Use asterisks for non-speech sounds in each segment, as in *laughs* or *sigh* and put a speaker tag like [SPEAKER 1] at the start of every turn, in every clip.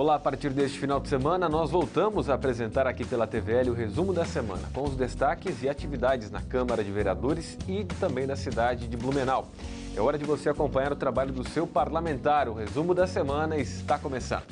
[SPEAKER 1] Olá, a partir deste final de semana, nós voltamos a apresentar aqui pela TVL o resumo da semana, com os destaques e atividades na Câmara de Vereadores e também na cidade de Blumenau. É hora de você acompanhar o trabalho do seu parlamentar. O resumo da semana está começando.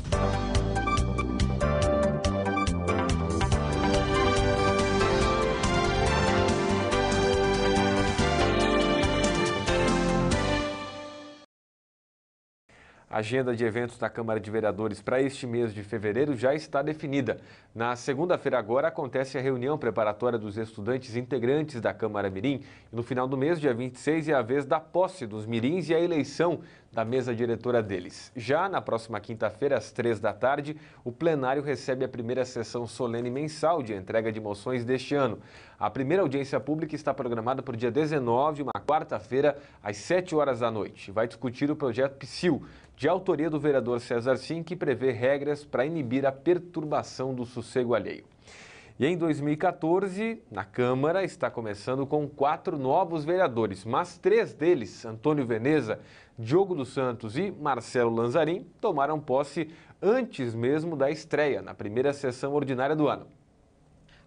[SPEAKER 1] agenda de eventos da Câmara de Vereadores para este mês de fevereiro já está definida. Na segunda-feira agora acontece a reunião preparatória dos estudantes integrantes da Câmara Mirim e no final do mês, dia 26, é a vez da posse dos mirins e a eleição da mesa diretora deles. Já na próxima quinta-feira, às três da tarde, o plenário recebe a primeira sessão solene mensal de entrega de moções deste ano. A primeira audiência pública está programada para o dia 19, uma quarta-feira, às 7 horas da noite. Vai discutir o projeto PSIL, de autoria do vereador César Sim, que prevê regras para inibir a perturbação do sossego alheio. E em 2014, na Câmara, está começando com quatro novos vereadores, mas três deles, Antônio Veneza, Diogo dos Santos e Marcelo Lanzarim, tomaram posse antes mesmo da estreia, na primeira sessão ordinária do ano.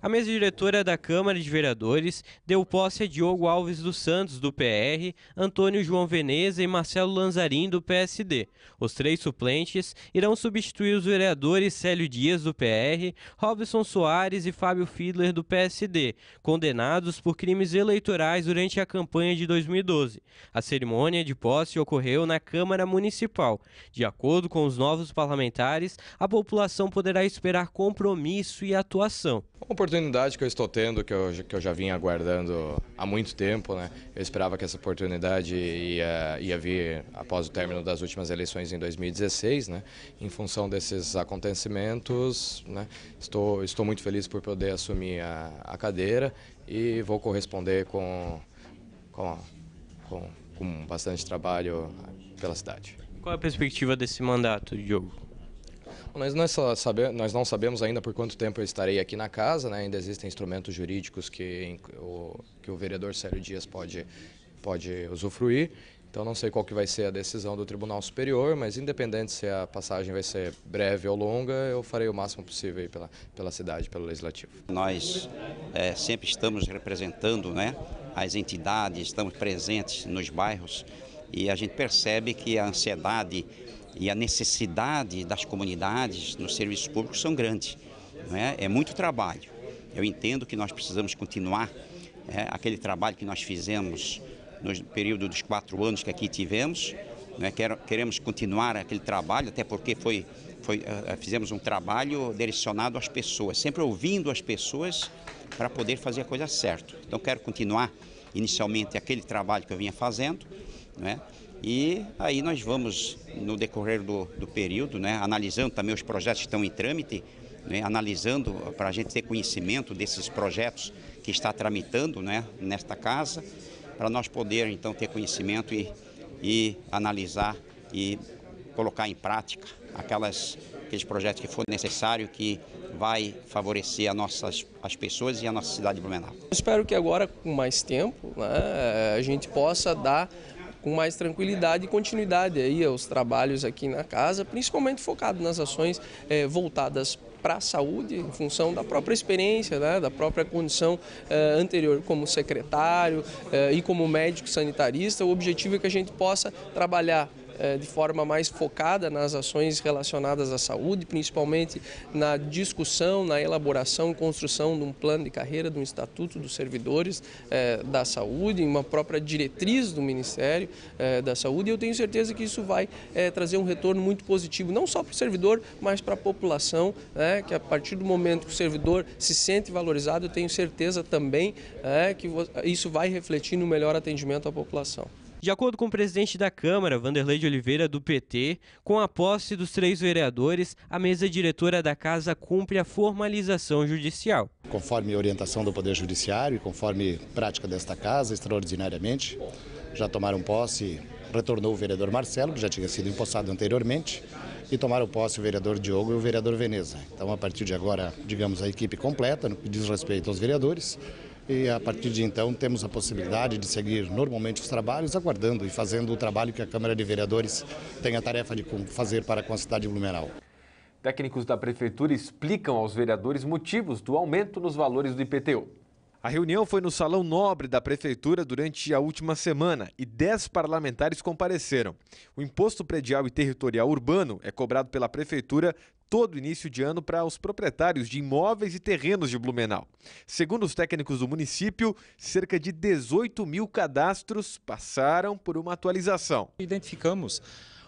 [SPEAKER 2] A mesa diretora da Câmara de Vereadores deu posse a Diogo Alves dos Santos, do PR, Antônio João Veneza e Marcelo Lanzarin, do PSD. Os três suplentes irão substituir os vereadores Célio Dias, do PR, Robson Soares e Fábio Fiedler, do PSD, condenados por crimes eleitorais durante a campanha de 2012. A cerimônia de posse ocorreu na Câmara Municipal. De acordo com os novos parlamentares, a população poderá esperar
[SPEAKER 3] compromisso e atuação oportunidade que eu estou tendo, que eu, que eu já vinha aguardando há muito tempo, né? Eu esperava que essa oportunidade ia, ia vir após o término das últimas eleições em 2016, né? Em função desses acontecimentos, né? Estou, estou muito feliz por poder assumir a, a cadeira e vou corresponder com, com, com, com bastante trabalho pela cidade.
[SPEAKER 2] Qual é a perspectiva desse mandato, Diogo?
[SPEAKER 3] Nós, nós, sabe, nós não sabemos ainda por quanto tempo eu estarei aqui na casa, né? ainda existem instrumentos jurídicos que o, que o vereador Célio Dias pode, pode usufruir. Então não sei qual que vai ser a decisão do Tribunal Superior, mas independente se a passagem vai ser breve
[SPEAKER 4] ou longa, eu farei o máximo possível pela, pela cidade, pelo Legislativo. Nós é, sempre estamos representando né, as entidades, estamos presentes nos bairros e a gente percebe que a ansiedade e a necessidade das comunidades nos serviços públicos são grandes. É? é muito trabalho. Eu entendo que nós precisamos continuar é, aquele trabalho que nós fizemos no período dos quatro anos que aqui tivemos. É? Queremos continuar aquele trabalho, até porque foi, foi, eh, eh, fizemos um trabalho direcionado às pessoas, sempre ouvindo as pessoas para poder fazer a coisa certa. Então, quero continuar inicialmente aquele trabalho que eu vinha fazendo, é? E aí nós vamos, no decorrer do, do período, né, analisando também os projetos que estão em trâmite, né, analisando para a gente ter conhecimento desses projetos que está tramitando né, nesta casa, para nós poder então ter conhecimento e, e analisar e colocar em prática aquelas, aqueles projetos que for necessário que vai favorecer a nossas, as pessoas e a nossa cidade de Blumenau.
[SPEAKER 5] Espero que agora, com mais tempo, né, a gente possa dar com mais tranquilidade e continuidade aí aos trabalhos aqui na casa, principalmente focado nas ações eh, voltadas para a saúde, em função da própria experiência, né, da própria condição eh, anterior como secretário eh, e como médico sanitarista. O objetivo é que a gente possa trabalhar é, de forma mais focada nas ações relacionadas à saúde, principalmente na discussão, na elaboração, e construção de um plano de carreira, de um estatuto dos servidores é, da saúde, uma própria diretriz do Ministério é, da Saúde. E eu tenho certeza que isso vai trazer um retorno muito positivo, não só para o servidor, mas para a população, né, que a partir do momento que o servidor se sente valorizado, eu tenho certeza também é, que isso vai refletir no melhor atendimento à população. De acordo com o
[SPEAKER 2] presidente da Câmara, Vanderlei de Oliveira, do PT, com a posse dos três vereadores, a
[SPEAKER 6] mesa diretora da casa cumpre a formalização judicial. Conforme orientação do Poder Judiciário e conforme prática desta casa, extraordinariamente, já tomaram posse, retornou o vereador Marcelo, que já tinha sido empossado anteriormente, e tomaram posse o vereador Diogo e o vereador Veneza. Então, a partir de agora, digamos, a equipe completa no que diz respeito aos vereadores e a partir de então temos a possibilidade de seguir normalmente os trabalhos, aguardando e fazendo o trabalho que a Câmara de Vereadores tem a tarefa de fazer para com a cidade de Blumenau.
[SPEAKER 1] Técnicos da Prefeitura explicam aos vereadores motivos do aumento nos valores do IPTU. A reunião foi no Salão Nobre da Prefeitura durante a última semana e 10 parlamentares compareceram. O imposto predial e territorial urbano é cobrado pela Prefeitura todo início de ano para os proprietários de imóveis e terrenos de Blumenau. Segundo os técnicos do município, cerca de 18 mil cadastros passaram por uma
[SPEAKER 7] atualização. Identificamos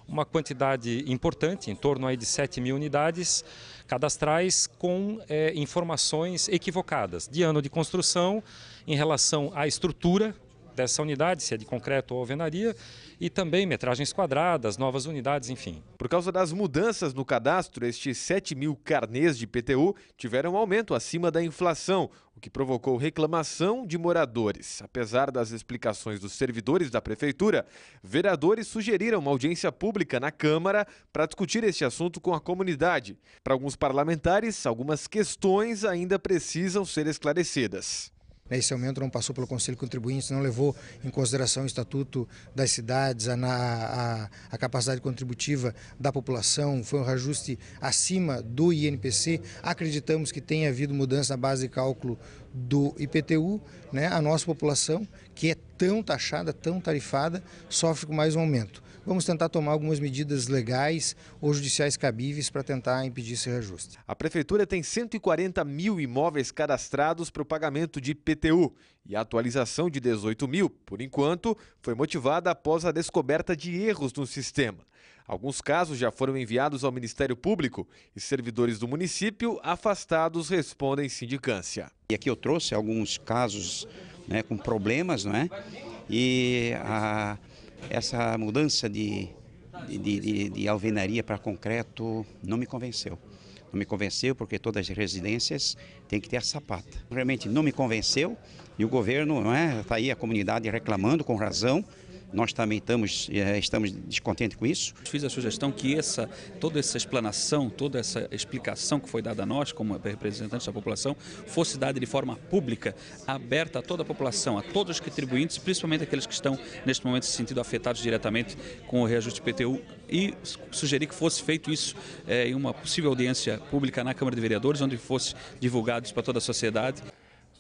[SPEAKER 7] uma quantidade importante, em torno aí de 7 mil unidades cadastrais com é, informações equivocadas de ano de construção em relação à estrutura dessa unidade, se é de concreto ou alvenaria, e também metragens quadradas, novas unidades, enfim. Por causa das mudanças no cadastro, estes
[SPEAKER 1] 7 mil carnês de PTU tiveram um aumento acima da inflação, o que provocou reclamação de moradores. Apesar das explicações dos servidores da prefeitura, vereadores sugeriram uma audiência pública na Câmara para discutir este assunto com a comunidade. Para alguns parlamentares, algumas questões ainda precisam ser esclarecidas.
[SPEAKER 8] Né, esse aumento não passou pelo Conselho Contribuinte, não levou em consideração o Estatuto das Cidades, a, a, a, capacidade contributiva da população, foi um reajuste acima do INPC. Acreditamos que tenha havido mudança na base de cálculo do IPTU. Né? A nossa população, que é tão taxada, tão tarifada, sofre com mais um aumento. Vamos tentar tomar algumas medidas legais ou judiciais cabíveis para tentar impedir esse reajuste.
[SPEAKER 1] A Prefeitura tem 140 mil imóveis cadastrados para o pagamento de IPTU e a atualização de 18 mil, por enquanto, foi motivada após a descoberta de erros no sistema. Alguns casos já foram enviados ao Ministério Público
[SPEAKER 4] e servidores do município afastados respondem sindicância. E aqui eu trouxe alguns casos né, com problemas, não é? E a essa mudança de, de, de, de alvenaria para concreto não me convenceu. Não me convenceu porque todas as residências têm que ter a sapata. Realmente não me convenceu e o governo, está né, é, aí a comunidade reclamando com razão, nós também estamos, eh, estamos descontentes com isso. Fiz a sugestão que essa, toda essa explanação, toda
[SPEAKER 7] essa explicação que foi dada a nós, como representantes da população, fosse dada de forma pública, aberta a toda a população, a todos os contribuintes, principalmente aqueles que estão, neste momento, se sentindo afetados diretamente com o reajuste PTU e sugeri que fosse feito isso é, em uma possível audiência pública na Câmara de Vereadores, onde fosse divulgado isso para toda a sociedade.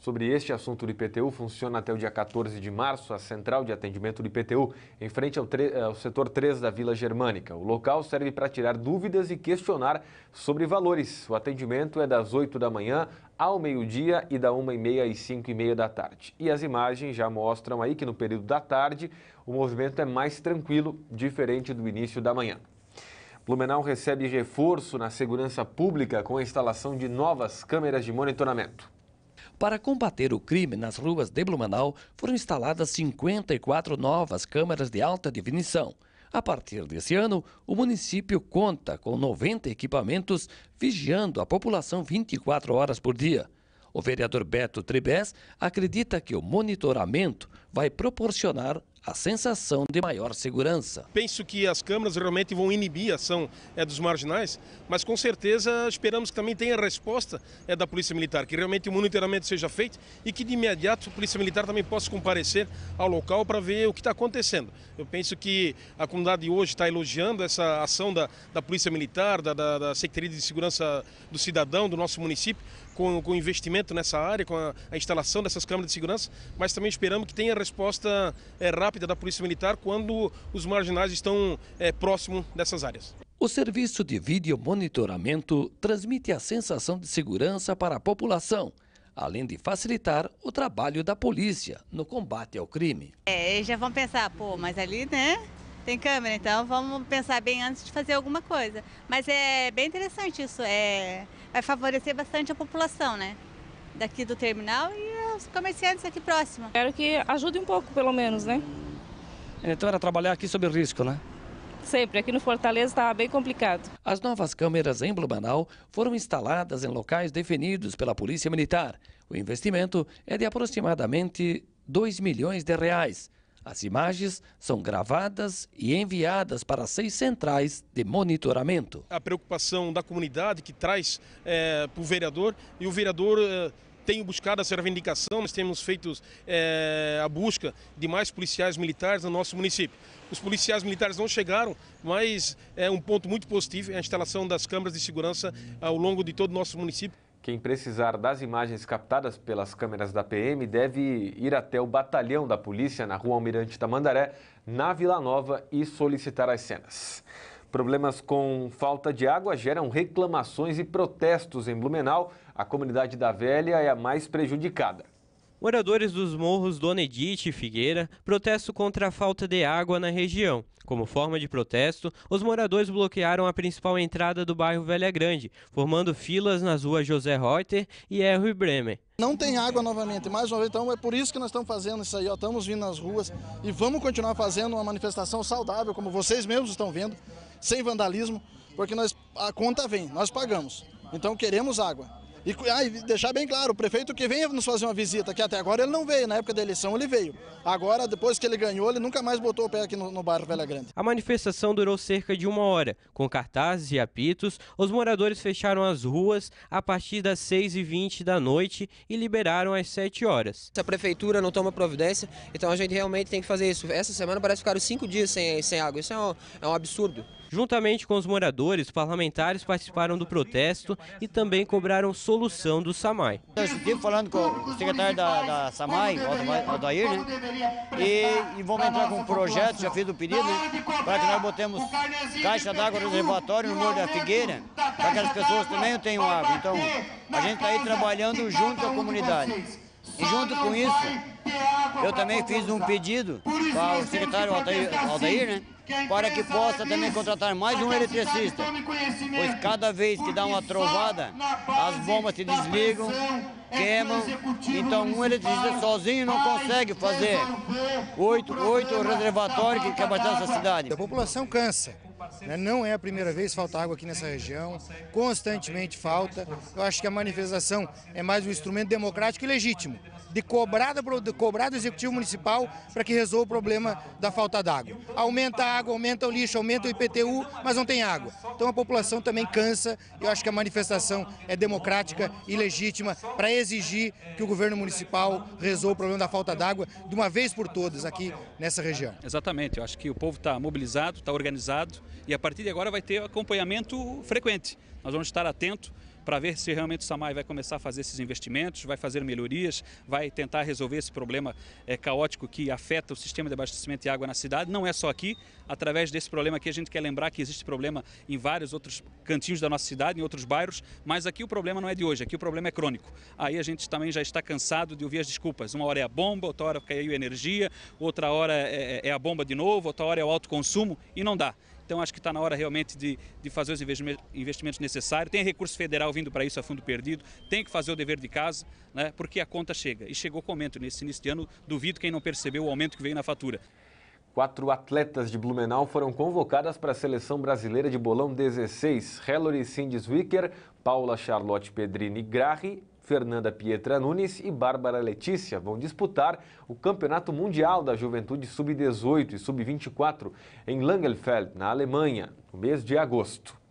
[SPEAKER 7] Sobre este
[SPEAKER 1] assunto do IPTU, funciona até o dia 14 de março a central de atendimento do IPTU, em frente ao, ao, setor 3 da Vila Germânica. O local serve para tirar dúvidas e questionar sobre valores. O atendimento é das 8 da manhã ao meio-dia e da 1h30 às 5h30 da tarde. E as imagens já mostram aí que no período da tarde o movimento é mais tranquilo, diferente do início da manhã. Blumenau recebe reforço na segurança
[SPEAKER 5] pública com a instalação de novas câmeras de monitoramento. Para combater o crime nas ruas de Blumenau, foram instaladas 54 novas câmeras de alta definição. A partir desse ano, o município conta com 90 equipamentos vigiando a população 24 horas por dia. O vereador Beto Tribés acredita que o monitoramento vai proporcionar a sensação de maior segurança.
[SPEAKER 9] Penso que as câmeras realmente vão inibir a ação é, dos marginais, mas com certeza esperamos que também tenha resposta é, da Polícia Militar, que realmente o monitoramento seja feito e que de imediato a Polícia Militar também possa comparecer ao local para ver o que está acontecendo. Eu penso que a comunidade hoje está elogiando essa ação da, da Polícia Militar, da, da, da Secretaria de Segurança do Cidadão, do nosso município, com, com investimento nessa área, com a, a, instalação dessas câmeras de segurança, mas também esperamos que tenha resposta é, rápida da Polícia Militar quando os marginais estão é, próximo dessas áreas.
[SPEAKER 5] O serviço de vídeo monitoramento transmite a sensação de segurança para a população, além de facilitar o trabalho da polícia no combate ao crime.
[SPEAKER 10] É, já vão pensar, pô, mas ali, né, tem câmera, então vamos pensar bem antes de fazer alguma coisa. Mas é bem interessante isso, é, vai favorecer bastante a população, né? Daqui do terminal e os comerciantes aqui próximo. Quero que ajude um pouco, pelo menos, né?
[SPEAKER 5] Então era trabalhar aqui sob risco, né?
[SPEAKER 11] Sempre, aqui no Fortaleza estava bem complicado.
[SPEAKER 5] As novas câmeras em Blumenau foram instaladas em locais definidos pela Polícia Militar. O investimento é de aproximadamente 2 milhões de reais. As imagens são gravadas e enviadas para seis centrais de monitoramento.
[SPEAKER 9] A preocupação da comunidade que traz é, eh, para o vereador e o vereador. É eh, tenho buscado essa reivindicação, nós temos feito é, a busca de mais policiais militares no nosso município. Os policiais militares não chegaram, mas é um ponto muito positivo é a instalação das câmeras de segurança ao longo de todo o nosso município. Quem precisar das imagens captadas pelas câmeras da PM
[SPEAKER 1] deve ir até o batalhão da polícia na rua Almirante Tamandaré, na Vila Nova, e solicitar as cenas. Problemas com falta de água geram reclamações e protestos em Blumenau. A comunidade da Velha é a mais prejudicada.
[SPEAKER 2] Moradores dos morros Dona Edith e Figueira protestam contra a falta de água na região. Como forma de protesto, os moradores bloquearam a principal entrada do bairro Velha Grande, formando filas nas ruas José Reuter e Erro Bremer.
[SPEAKER 12] Não tem água novamente, mais uma vez, então é por isso que nós estamos fazendo isso aí, ó, estamos vindo nas ruas e vamos continuar fazendo uma manifestação saudável, como vocês mesmos estão vendo, sem vandalismo, porque nós, a conta vem, nós pagamos, então queremos água. E, ah, e deixar bem claro, o prefeito que vem nos fazer uma visita, que até agora ele não veio, na época da eleição ele veio. Agora, depois que ele ganhou, ele nunca mais botou o pé aqui no, no bairro Velha Grande.
[SPEAKER 2] A manifestação durou cerca de uma hora. Com cartazes e apitos, os moradores fecharam as ruas a partir das 6h20 da noite e liberaram às 7 horas. Se a prefeitura não toma providência, então a gente realmente tem que fazer isso. Essa semana parece que ficaram cinco dias sem, sem água. Isso é um, é um absurdo. Juntamente com os moradores, parlamentares participaram do protesto e também cobraram solução do SAMAI.
[SPEAKER 13] Eu estive falando com o secretário da,
[SPEAKER 4] da SAMAI, Aldair, né? E, e vamos entrar com um projeto, já fiz o pedido, para que nós botemos caixa d'água no reservatório no Morro da Figueira, para que as pessoas também tenham água. Então, a gente está aí trabalhando junto com a comunidade. E junto com isso,
[SPEAKER 10] eu também fiz um
[SPEAKER 4] pedido para o secretário Aldair, Aldair né?
[SPEAKER 10] Para que possa
[SPEAKER 4] também contratar mais um eletricista. Pois cada vez que dá uma trovada, as bombas se desligam, queimam. Então um eletricista sozinho não consegue fazer oito, oito reservatórios que abastecer essa
[SPEAKER 8] cidade. A população cansa. Né? Não é a primeira vez que falta água aqui nessa região, constantemente falta. Eu acho que a manifestação é mais um instrumento democrático e legítimo de cobrar da, cobrar do Executivo Municipal para que resolva o problema da falta d'água. Aumenta a água, aumenta o lixo, aumenta o IPTU, mas não tem água. Então a população também cansa e eu acho que a manifestação é democrática e legítima para exigir que o governo municipal resolva o problema da falta d'água de uma vez por todas aqui
[SPEAKER 7] nessa região. Exatamente, eu acho que o povo está mobilizado, está organizado e a partir de agora vai ter acompanhamento frequente. Nós vamos estar atentos para ver se realmente o Samai vai começar a fazer esses investimentos, vai fazer melhorias, vai tentar resolver esse problema é, caótico que afeta o sistema de abastecimento de água na cidade. Não é só aqui, através desse problema aqui a gente quer lembrar que existe problema em vários outros cantinhos da nossa cidade, em outros bairros, mas aqui o problema não é de hoje, aqui o problema é crônico. Aí a gente também já está cansado de ouvir as desculpas. Uma hora é a bomba, outra hora caiu energia, outra hora é, é, é a bomba de novo, outra hora é o autoconsumo e não dá. Então acho que está na hora realmente de, de fazer os investimentos necessários. Tem recurso federal vindo para isso a fundo perdido, tem que fazer o dever de casa, né? porque a conta chega. E chegou com aumento nesse início de ano, duvido quem não percebeu o aumento que veio na fatura. Quatro atletas de
[SPEAKER 1] Blumenau foram convocadas para a seleção brasileira de bolão 16. Cindy Sindiswicker, Paula Charlotte Pedrini Grahi. Fernanda Pietra Nunes e Bárbara Letícia vão disputar o Campeonato Mundial da Juventude Sub-18 e Sub-24 em Langenfeld, na Alemanha, no mês de agosto.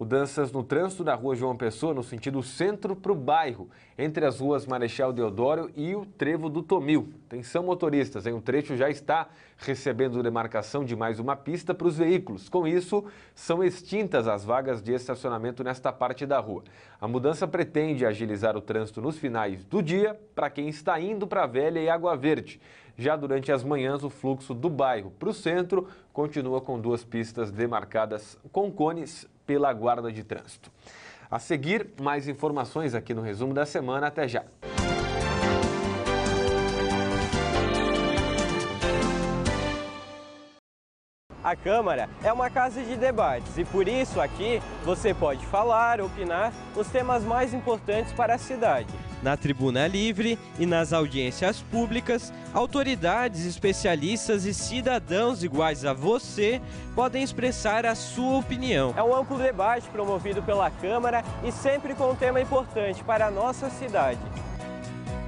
[SPEAKER 1] Mudanças no trânsito da rua João Pessoa, no sentido centro para o bairro, entre as ruas Marechal Deodoro e o Trevo do Tomil. Atenção motoristas, em um trecho já está recebendo demarcação de mais uma pista para os veículos. Com isso, são extintas as vagas de estacionamento nesta parte da rua. A mudança pretende agilizar o trânsito nos finais do dia para quem está indo para Velha e Água Verde. Já durante as manhãs, o fluxo do bairro para o centro continua com duas pistas demarcadas com cones pela Guarda de Trânsito. A seguir, mais informações aqui no resumo da semana. Até já.
[SPEAKER 2] A Câmara é uma casa de debates e por isso aqui você pode falar, opinar os temas mais importantes para a cidade. Na tribuna livre e nas audiências públicas, autoridades, especialistas e cidadãos iguais a você podem expressar a sua opinião. É um amplo debate promovido pela Câmara e sempre com um tema importante para a nossa cidade.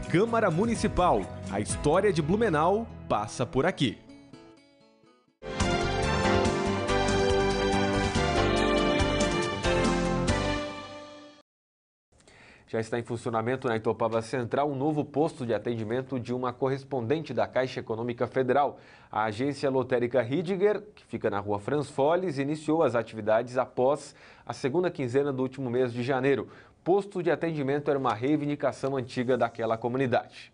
[SPEAKER 2] Câmara Municipal.
[SPEAKER 1] A história de Blumenau passa por aqui. Já está em funcionamento na Itopava Central um novo posto de atendimento de uma correspondente da Caixa Econômica Federal. A agência lotérica Ridiger, que fica na rua Franz Foles, iniciou as atividades após a segunda quinzena do último mês de janeiro. Posto de atendimento era uma reivindicação antiga daquela comunidade.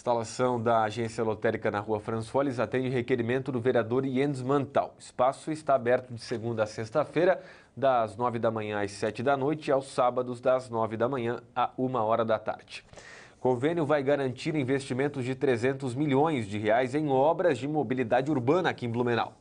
[SPEAKER 1] Instalação da agência lotérica na rua Franz Foles atende requerimento do vereador Jens Mantal. O espaço está aberto de segunda a sexta-feira, das nove da manhã às sete da noite e aos sábados das nove da manhã a uma hora da tarde. Convênio vai garantir investimentos de 300 milhões de reais em obras de mobilidade urbana aqui em Blumenau.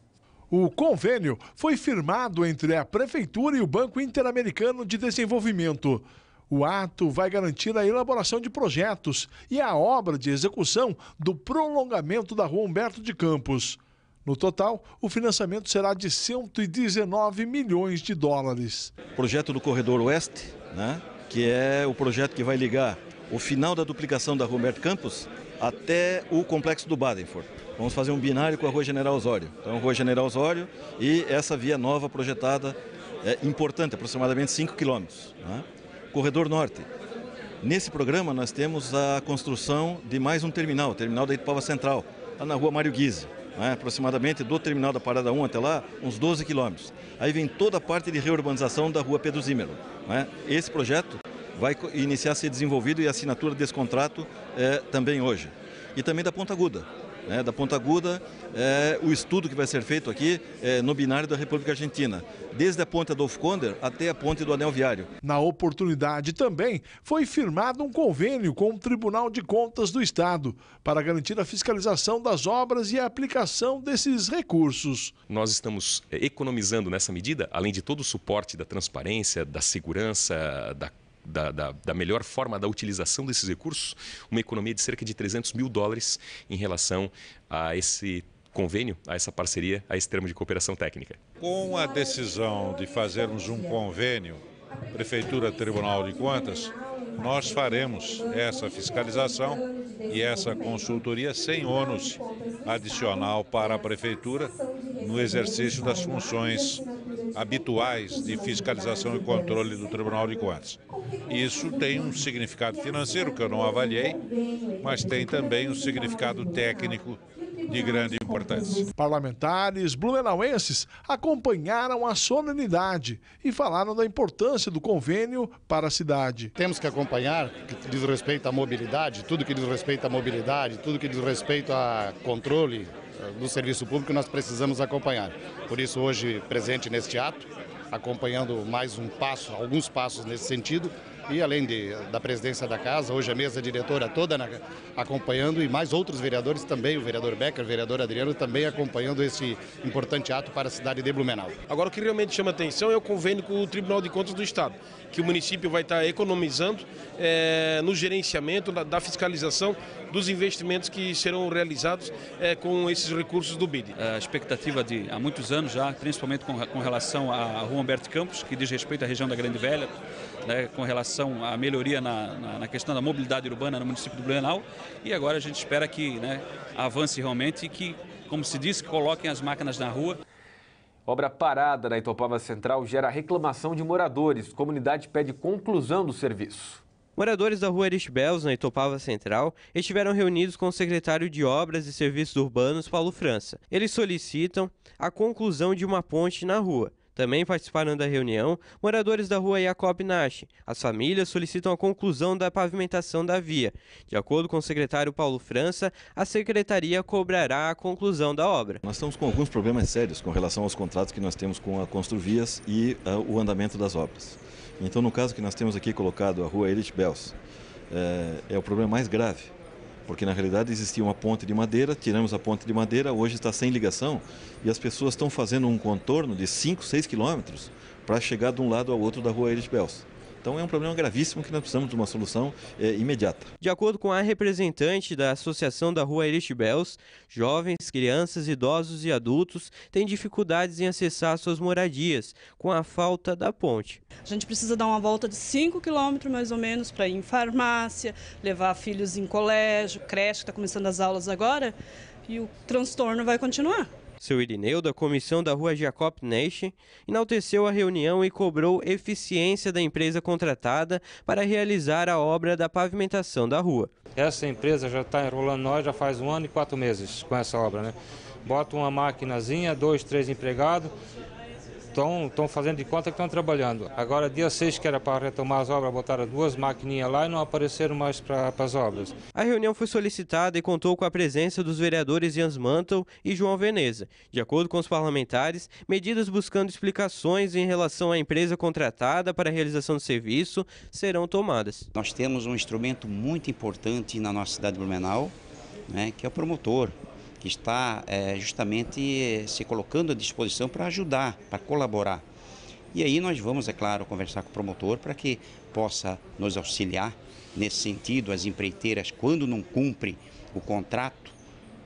[SPEAKER 14] O convênio foi firmado entre a Prefeitura e o Banco Interamericano de Desenvolvimento. O ato vai garantir a elaboração de projetos e a obra de execução do prolongamento da Rua Humberto de Campos. No total, o financiamento será de 119
[SPEAKER 15] milhões de dólares. O projeto do Corredor Oeste, né, que é o projeto que vai ligar o final da duplicação da Rua Humberto Campos até o complexo do Badenford. Vamos fazer um binário com a Rua General Osório. Então, Rua General Osório e essa via nova projetada é importante, aproximadamente 5 quilômetros. Né? Corredor Norte. Nesse programa nós temos a construção de mais um terminal, o terminal da Itupava Central, lá na rua Mário Guise. Né? aproximadamente do terminal da Parada 1 até lá, uns 12 quilômetros. Aí vem toda a parte de reurbanização da rua Pedro Zímero. Né? Esse projeto vai iniciar a ser desenvolvido e a assinatura desse contrato é, também hoje. E também da Ponta Aguda, né, da Ponta Aguda, é, o estudo que vai ser feito aqui é, no binário da República Argentina, desde a ponte Adolfo Conder até a ponte do Anel Viário.
[SPEAKER 14] Na oportunidade também foi firmado um convênio com o Tribunal de Contas do Estado para garantir a fiscalização das obras e a aplicação desses recursos.
[SPEAKER 9] Nós estamos é, economizando nessa medida, além de todo o suporte da transparência, da segurança, da da, da, da, melhor forma da utilização desses recursos, uma economia de cerca de 300 mil dólares em relação a esse convênio, a essa parceria, a esse termo de cooperação técnica. Com a decisão de fazermos um convênio Prefeitura Tribunal de Contas, nós faremos essa fiscalização e essa consultoria sem ônus adicional para a Prefeitura no exercício das funções habituais de fiscalização e controle do Tribunal de Contas. Isso tem um significado financeiro que eu não avaliei, mas tem também um significado técnico de grande importância.
[SPEAKER 14] Parlamentares blumenauenses acompanharam a solenidade e falaram da importância do convênio para a cidade. Temos que
[SPEAKER 6] acompanhar, que diz respeito à mobilidade, tudo que diz respeito à mobilidade, tudo que diz respeito a controle eh, do serviço público, nós precisamos acompanhar. Por isso, hoje, presente neste ato, acompanhando mais um passo, alguns passos nesse sentido, e além de, da presidência da casa, hoje a mesa diretora toda na, acompanhando e mais outros vereadores também, o
[SPEAKER 9] vereador Becker, o vereador Adriano, também acompanhando esse importante ato para a cidade de Blumenau. Agora o que realmente chama atenção é o convênio com o Tribunal de Contas do Estado, que o município vai estar economizando é, no gerenciamento, da, da fiscalização dos investimentos que serão realizados é, com esses recursos do BID. A expectativa de há muitos anos já, principalmente com, com
[SPEAKER 7] relação à rua Humberto Campos, que diz respeito à região da Grande Velha, né, com relação à melhoria na, na, na, questão da mobilidade urbana no município do Blumenau. E agora a gente espera que né, avance realmente e que, como se diz, coloquem as máquinas na rua. Obra parada na
[SPEAKER 2] Itopava Central gera reclamação de moradores. Comunidade pede conclusão do serviço. Moradores da rua Erich Bells, na Itopava Central, estiveram reunidos com o secretário de Obras e Serviços Urbanos, Paulo França. Eles solicitam a conclusão de uma ponte na rua. Também participaram da reunião moradores da rua Jacob Nash. As famílias solicitam a conclusão da pavimentação da via. De acordo com o secretário Paulo França, a secretaria
[SPEAKER 15] cobrará a conclusão da obra. Nós estamos com alguns problemas sérios com relação aos contratos que nós temos com a Construvias e uh, o andamento das obras. Então, no caso que nós temos aqui colocado a rua Elite Bels, é, é o problema mais grave, porque na realidade existia uma ponte de madeira, tiramos a ponte de madeira, hoje está sem ligação e as pessoas estão fazendo um contorno de 5, 6 quilômetros para chegar de um lado ao outro da rua Elite Bels. Então é um problema gravíssimo que nós precisamos de uma solução é, imediata. De acordo com a representante da Associação da Rua Erich
[SPEAKER 2] jovens, crianças, idosos e adultos têm dificuldades em acessar suas moradias com a falta da ponte.
[SPEAKER 5] A gente precisa dar uma volta de 5 quilômetros mais ou menos para ir em farmácia, levar filhos em colégio, creche, que está começando as aulas agora, e o transtorno vai continuar.
[SPEAKER 2] Seu Irineu, da comissão da rua Jacob Neisch, enalteceu a reunião e cobrou eficiência da empresa contratada para realizar
[SPEAKER 16] a obra da pavimentação da rua. Essa empresa já está enrolando nós já faz um ano e quatro meses com essa obra, né? Bota uma maquinazinha, dois, três empregados, estão fazendo de conta que estão trabalhando. Agora, dia 6, que era para retomar as obras, botaram duas maquininhas lá e não apareceram mais para as obras. A reunião foi solicitada e contou com a presença dos
[SPEAKER 2] vereadores Jans Mantel e João Veneza. De acordo com os parlamentares, medidas buscando explicações em relação à empresa contratada para a realização do serviço serão tomadas. Nós
[SPEAKER 4] temos um instrumento muito importante na nossa cidade de Blumenau, né, que é o promotor que está é, justamente eh, se colocando à disposição para ajudar, para colaborar. E aí nós vamos, é claro, conversar com o promotor para que possa nos auxiliar nesse sentido. As empreiteiras, quando não cumpre o contrato,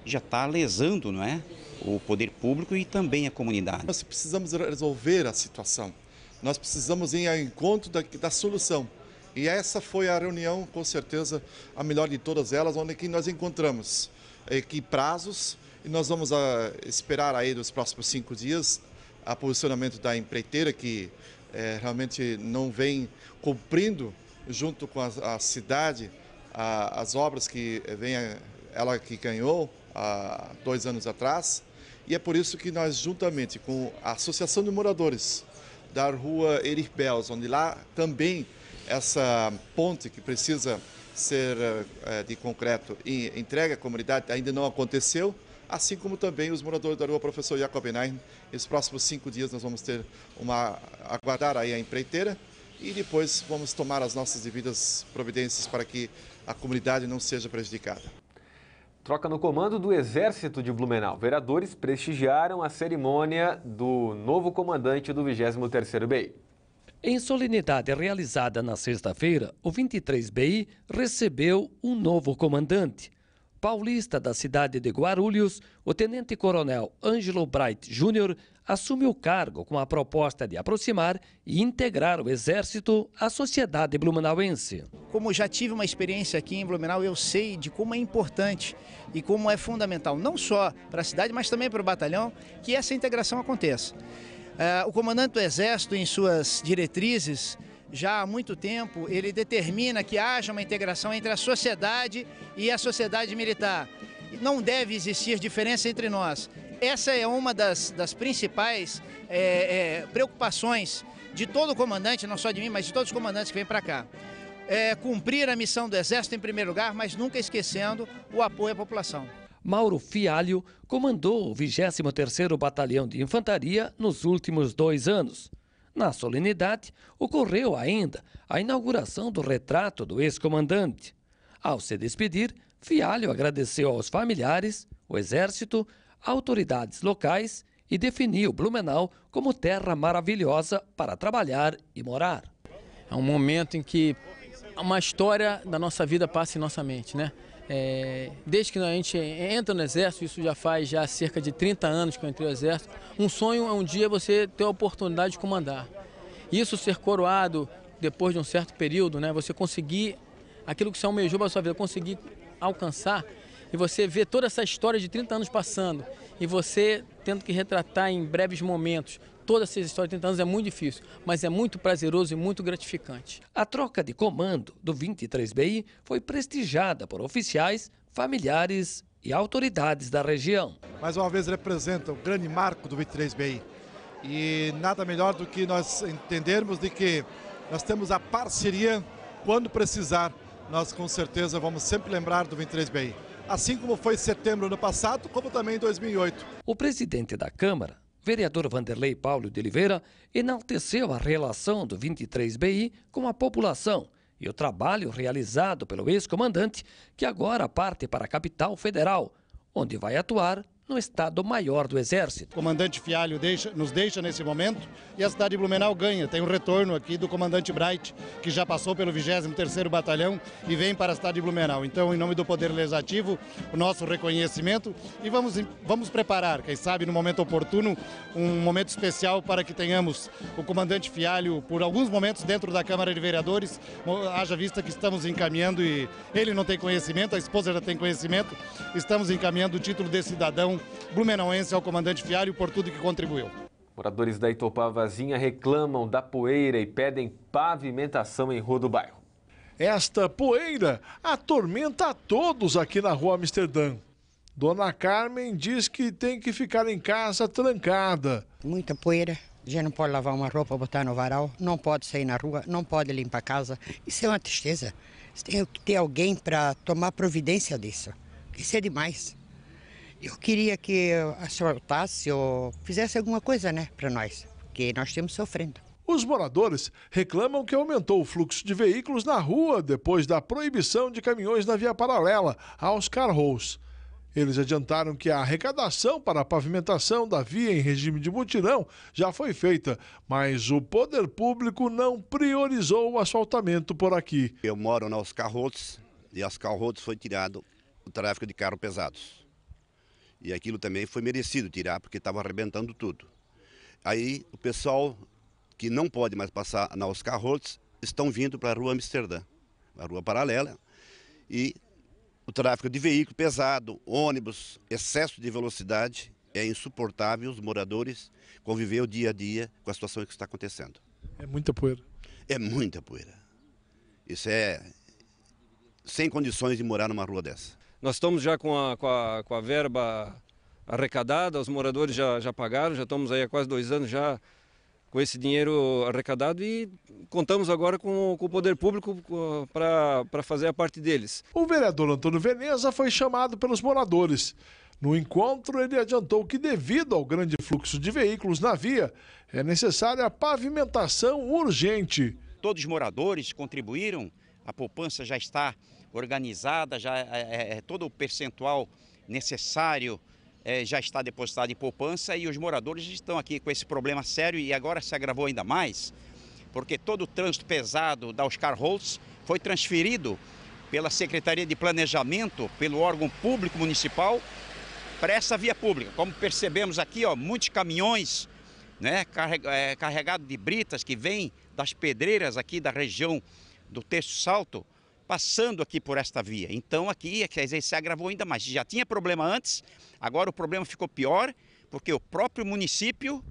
[SPEAKER 4] já está lesando, não é? O poder público e também a comunidade. Nós
[SPEAKER 11] precisamos resolver a situação. Nós precisamos ir ao encontro da, da solução. E essa foi a reunião, com certeza, a melhor de todas elas, onde que nós encontramos e prazos. E nós vamos ah, esperar aí nos próximos cinco dias a posicionamento da empreiteira que é, realmente não vem cumprindo junto com a, a cidade a, as obras que vem a, eh, ela que ganhou há dois anos atrás. E é por isso que nós, juntamente com a Associação de Moradores da Rua Erich Bells, onde lá também essa ponte que precisa ser eh, eh, de concreto e entregue à comunidade ainda não aconteceu, assim como também os moradores da rua Professor Jacob Nein. Nos próximos cinco dias nós vamos ter uma aguardar aí a empreiteira e depois vamos tomar as nossas devidas
[SPEAKER 1] providências para que a comunidade não seja prejudicada. Troca no comando do Exército de Blumenau. Vereadores prestigiaram a cerimônia do novo comandante do
[SPEAKER 5] 23º BEI. Em solenidade realizada na sexta-feira, o 23BI recebeu um novo comandante. Paulista da cidade de Guarulhos, o tenente-coronel Ângelo Bright Júnior assume o cargo com a proposta de aproximar e integrar o Exército à sociedade blumenauense. Como
[SPEAKER 8] já tive uma experiência aqui em Blumenau, eu sei de como é importante e como é fundamental, não só para a cidade, mas também para o batalhão, que essa integração aconteça. É, o comandante do Exército, em suas diretrizes, já há muito tempo, ele determina que haja uma integração entre a sociedade e a sociedade militar. Não deve existir diferença entre nós. Essa é uma das, das principais é, é, preocupações de todo comandante, não só de mim, mas de todos os comandantes que vêm para cá. É, cumprir a missão do Exército em primeiro lugar, mas nunca esquecendo o apoio à população. Mauro
[SPEAKER 5] Fialho comandou o 23º Batalhão de Infantaria nos últimos dois anos. Na solenidade, ocorreu ainda a inauguração do retrato do ex-comandante. Ao se despedir, Fialho agradeceu aos familiares, o Exército, autoridades locais e definiu Blumenau como terra maravilhosa para trabalhar e morar. É um momento em que uma história da nossa vida passa em nossa mente, né? É, desde que a gente entra no Exército, isso já faz já cerca de 30 anos que eu entrei no Exército, um sonho é um dia você ter a oportunidade de comandar. Isso ser coroado depois de um certo período, né, você conseguir aquilo que você almejou para sua vida, conseguir alcançar e você ver toda essa história de 30 anos passando e você tendo que retratar em breves momentos toda essa história de 30 anos é muito difícil, mas é muito prazeroso e muito gratificante. A troca de comando do 23BI foi prestigiada por oficiais, familiares e autoridades da região. Mais uma vez representa o grande marco do 23BI. E nada melhor
[SPEAKER 11] do que nós entendermos de que nós temos a parceria quando precisar. Nós com certeza vamos sempre lembrar do 23BI assim como foi em setembro do ano passado,
[SPEAKER 5] como também em 2008. O presidente da Câmara, vereador Vanderlei Paulo de Oliveira enalteceu a relação do 23BI com a população e o trabalho realizado pelo ex-comandante, que agora parte para a capital federal, onde vai
[SPEAKER 6] atuar no Estado-Maior do Exército. O comandante Fialho deixa, nos deixa nesse momento e a cidade de Blumenau ganha. Tem um retorno aqui do comandante Bright, que já passou pelo 23º Batalhão e vem para a cidade de Blumenau. Então, em nome do Poder Legislativo, o nosso reconhecimento e vamos, vamos preparar, quem sabe no momento oportuno, um momento especial para que tenhamos o comandante Fialho por alguns momentos dentro da Câmara de Vereadores, haja vista que estamos encaminhando e ele não tem conhecimento, a esposa já tem conhecimento, estamos encaminhando o título de cidadão Associação então, Blumenauense, ao é comandante Fiário por tudo que contribuiu.
[SPEAKER 1] Moradores da Itopavazinha reclamam da poeira e pedem pavimentação em rua do bairro.
[SPEAKER 14] Esta poeira atormenta a todos aqui na rua Amsterdã. Dona Carmen diz que tem que ficar em casa trancada. Muita poeira, já não pode lavar uma roupa, botar no varal, não pode sair na rua, não pode limpar a casa. Isso é uma tristeza. Tem que ter alguém para tomar providência disso. Isso é demais. Eu queria que a senhora assaltasse ou fizesse alguma coisa, né, para nós, porque nós estamos sofrendo. Os moradores reclamam que aumentou o fluxo de veículos na rua depois da proibição de caminhões na via paralela aos carros. Eles adiantaram que a arrecadação para a pavimentação da via em regime de mutirão já foi feita, mas o poder público não priorizou o asfaltamento por aqui. Eu moro
[SPEAKER 4] Oscar carrotes e as carrotes foi tirado o tráfego de carros pesados. E aquilo também foi merecido tirar, porque estava arrebentando tudo. Aí o pessoal que não pode mais passar na Oscar Holtz estão vindo para a rua Amsterdã, a rua paralela. E o tráfego de veículo pesado, ônibus, excesso de velocidade é insuportável os moradores conviver o dia a dia com a situação que está acontecendo.
[SPEAKER 16] É muita poeira.
[SPEAKER 4] É muita poeira. Isso é sem condições de morar numa rua dessa.
[SPEAKER 16] Nós estamos já com a, com a, com a verba arrecadada, os moradores já, já pagaram, já estamos aí há quase dois anos já com esse dinheiro arrecadado e contamos agora com, com o poder público para fazer a parte deles.
[SPEAKER 14] O vereador Antônio Veneza foi chamado pelos moradores. No encontro, ele adiantou que, devido ao grande fluxo de veículos na via, é necessária a pavimentação urgente.
[SPEAKER 4] Todos os moradores contribuíram, a poupança já está organizada, já é, é, é, todo o percentual necessário é, já está depositado em poupança e os moradores estão aqui com esse problema sério e agora se agravou ainda mais, porque todo o trânsito pesado da Oscar Holtz foi transferido pela Secretaria de Planejamento, pelo órgão público municipal, para essa via pública. Como percebemos aqui, ó, muitos caminhões né, é, carregados de britas que vêm das pedreiras aqui da região do Terço Salto, passando aqui por esta via. Então aqui, quer dizer, se agravou ainda mais. Já tinha problema antes, agora o problema ficou pior, porque o próprio município,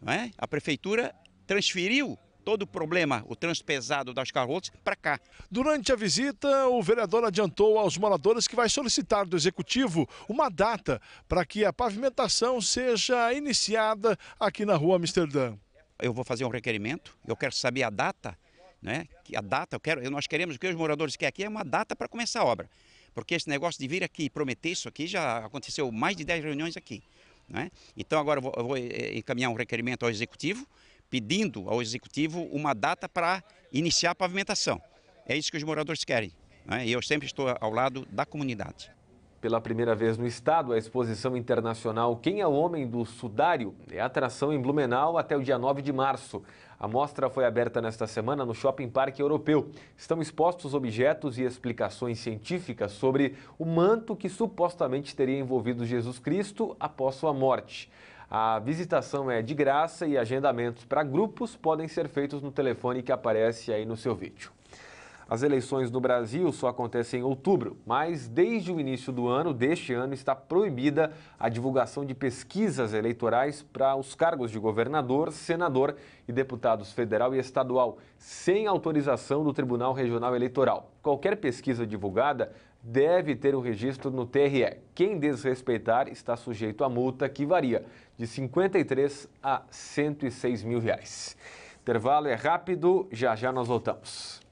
[SPEAKER 4] né, a prefeitura, transferiu todo o problema, o trânsito pesado das carroças, para cá. Durante a
[SPEAKER 14] visita, o vereador adiantou aos moradores que vai solicitar do executivo uma data para que a pavimentação seja iniciada aqui na rua Amsterdã.
[SPEAKER 4] Eu vou fazer um requerimento, eu quero saber a data né? Que a data, eu quero, nós queremos, o que os moradores querem aqui é uma data para começar a obra. Porque esse negócio de vir aqui e prometer isso aqui já aconteceu mais de 10 reuniões aqui. Né? Então agora eu vou, eu vou eh, eh, encaminhar um requerimento ao Executivo, pedindo ao Executivo uma data para iniciar a pavimentação. É isso que os moradores querem. Né? E eu sempre estou ao lado da comunidade. Pela primeira vez no estado, a exposição
[SPEAKER 1] internacional Quem é o Homem do Sudário é atração em Blumenau até o dia 9 de março. A mostra foi aberta nesta semana no Shopping Parque Europeu. Estão expostos objetos e explicações científicas sobre o manto que supostamente teria envolvido Jesus Cristo após sua morte. A visitação é de graça e agendamentos para grupos podem ser feitos no telefone que aparece aí no seu vídeo. As eleições no Brasil só acontecem em outubro, mas desde o início do ano, deste ano, está proibida a divulgação de pesquisas eleitorais para os cargos de governador, senador e deputados federal e estadual, sem autorização do Tribunal Regional Eleitoral. Qualquer pesquisa divulgada deve ter o um registro no TRE. Quem desrespeitar está sujeito a multa que varia de 53 a 106 mil reais. Intervalo é rápido, já já nós voltamos.